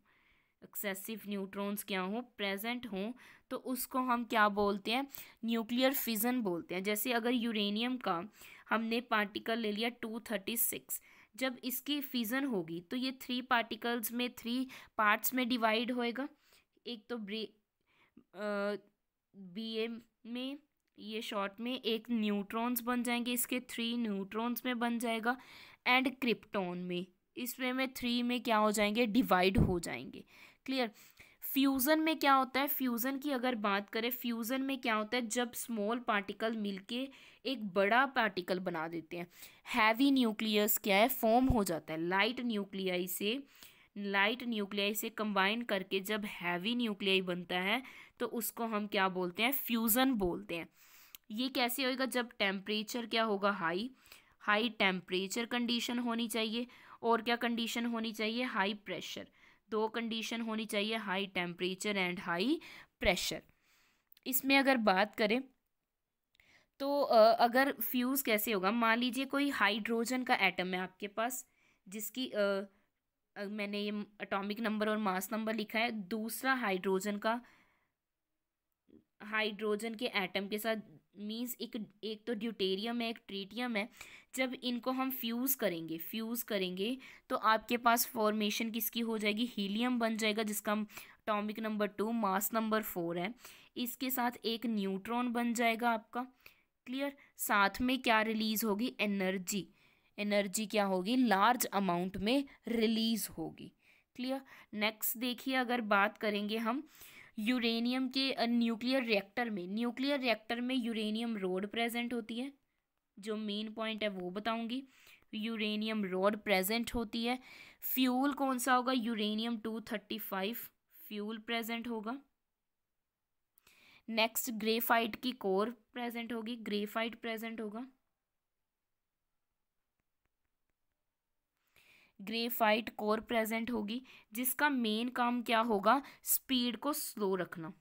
एक्सेसिव न्यूट्रॉन्स क्या हों प्रेजेंट हों तो उसको हम क्या बोलते हैं न्यूक्लियर फिजन बोलते हैं जैसे अगर यूरेनियम का हमने पार्टिकल ले लिया टू थर्टी सिक्स जब इसकी फिज़न होगी तो ये थ्री पार्टिकल्स में थ्री पार्ट्स में डिवाइड होएगा एक तो ब्रे बी ए में ये शॉर्ट में एक न्यूट्रॉन्स बन जाएंगे इसके थ्री न्यूट्रॉन्स में बन जाएगा एंड क्रिप्टॉन में इसमें में थ्री में क्या हो जाएंगे डिवाइड हो जाएंगे क्लियर फ्यूज़न में क्या होता है फ्यूज़न की अगर बात करें फ्यूज़न में क्या होता है जब स्मॉल पार्टिकल मिलके एक बड़ा पार्टिकल बना देते हैं हैवी न्यूक्लियस क्या है फॉर्म हो जाता है लाइट न्यूक्लियाई से लाइट न्यूक्लियाई से कंबाइन करके जब हैवी न्यूक्लियाई बनता है तो उसको हम क्या बोलते हैं फ्यूज़न बोलते हैं ये कैसे होएगा जब टेम्परेचर क्या होगा हाई हाई टेम्परेचर कंडीशन होनी चाहिए और क्या कंडीशन होनी चाहिए हाई प्रेशर दो कंडीशन होनी चाहिए high temperature and high pressure इसमें अगर बात करें तो अगर फ्यूज़ कैसे होगा मान लीजिए कोई हाइड्रोजन का एटम है आपके पास जिसकी आ, मैंने ये अटोमिक नंबर और मास नंबर लिखा है दूसरा हाइड्रोजन का हाइड्रोजन के एटम के साथ मीन्स एक एक तो ड्यूटेरियम है एक ट्रीटियम है जब इनको हम फ्यूज़ करेंगे फ्यूज़ करेंगे तो आपके पास फॉर्मेशन किसकी हो जाएगी हीलियम बन जाएगा जिसका atomic number two mass number four है इसके साथ एक न्यूट्रॉन बन जाएगा आपका क्लियर साथ में क्या रिलीज़ होगी एनर्जी एनर्जी क्या होगी लार्ज अमाउंट में रिलीज़ होगी क्लियर नेक्स्ट देखिए अगर बात करेंगे हम यूरेनियम के न्यूक्लियर रिएक्टर में न्यूक्लियर रिएक्टर में यूरेनियम रोड प्रेजेंट होती है जो मेन पॉइंट है वो बताऊंगी यूरेनियम रोड प्रेजेंट होती है फ्यूल कौन सा होगा uranium two thirty five fuel present होगा नेक्स्ट ग्रेफाइट की कोर प्रेजेंट होगी ग्रेफाइट प्रेजेंट होगा ग्रेफाइट कोर प्रेजेंट होगी जिसका मेन काम क्या होगा स्पीड को स्लो रखना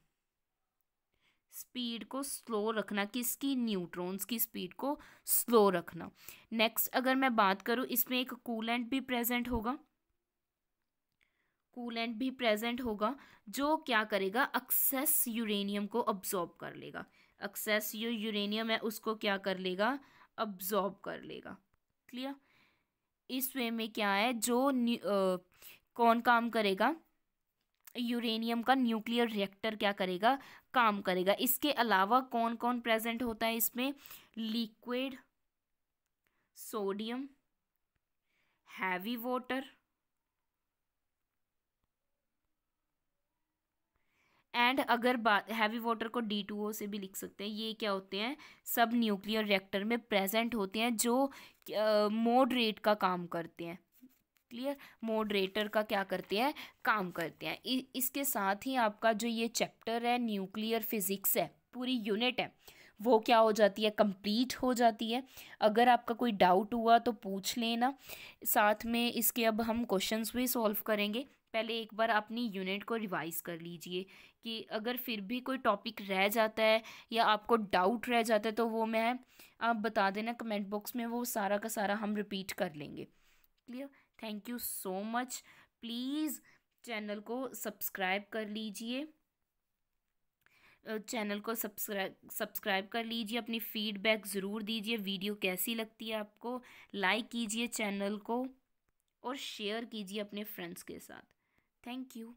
स्पीड को स्लो रखना किसकी न्यूट्रॉन्स की स्पीड को स्लो रखना नेक्स्ट अगर मैं बात करूँ इसमें एक कूलेंट भी प्रेजेंट होगा कूलेंट भी प्रेजेंट होगा जो क्या करेगा एक्सेस यूरेनियम को अब्जॉर्ब कर लेगा एक्सेस जो यूरेनियम है उसको क्या कर लेगा अब्जॉर्ब कर लेगा क्लियर इस वे में क्या है जो आ, कौन काम करेगा यूरेनियम का न्यूक्लियर रिएक्टर क्या करेगा काम करेगा इसके अलावा कौन कौन प्रेजेंट होता है इसमें liquid sodium heavy water and अगर बात हैवी वाटर को डी टू ओ से भी लिख सकते हैं ये क्या होते हैं सब न्यूक्लियर रिएक्टर में प्रेजेंट होते हैं जो मोडरेट uh, का काम करते हैं क्लियर मोडरेटर का क्या करते हैं काम करते हैं इसके साथ ही आपका जो ये चैप्टर है न्यूक्लियर फिजिक्स है पूरी यूनिट है वो क्या हो जाती है कंप्लीट हो जाती है अगर आपका कोई डाउट हुआ तो पूछ लेना साथ में इसके अब हम क्वेश्चंस भी सॉल्व करेंगे पहले एक बार अपनी यूनिट को रिवाइज़ कर लीजिए कि अगर फिर भी कोई टॉपिक रह जाता है या आपको डाउट रह जाता है तो वो मैं आप बता देना कमेंट बॉक्स में वो सारा का सारा हम रिपीट कर लेंगे clear thank you so much please channel को सब्सक्राइब कर लीजिए चैनल को सब्सक्राइब सब्सक्राइब कर लीजिए अपनी फीडबैक ज़रूर दीजिए वीडियो कैसी लगती है आपको लाइक कीजिए चैनल को और शेयर कीजिए अपने फ्रेंड्स के साथ Thank you.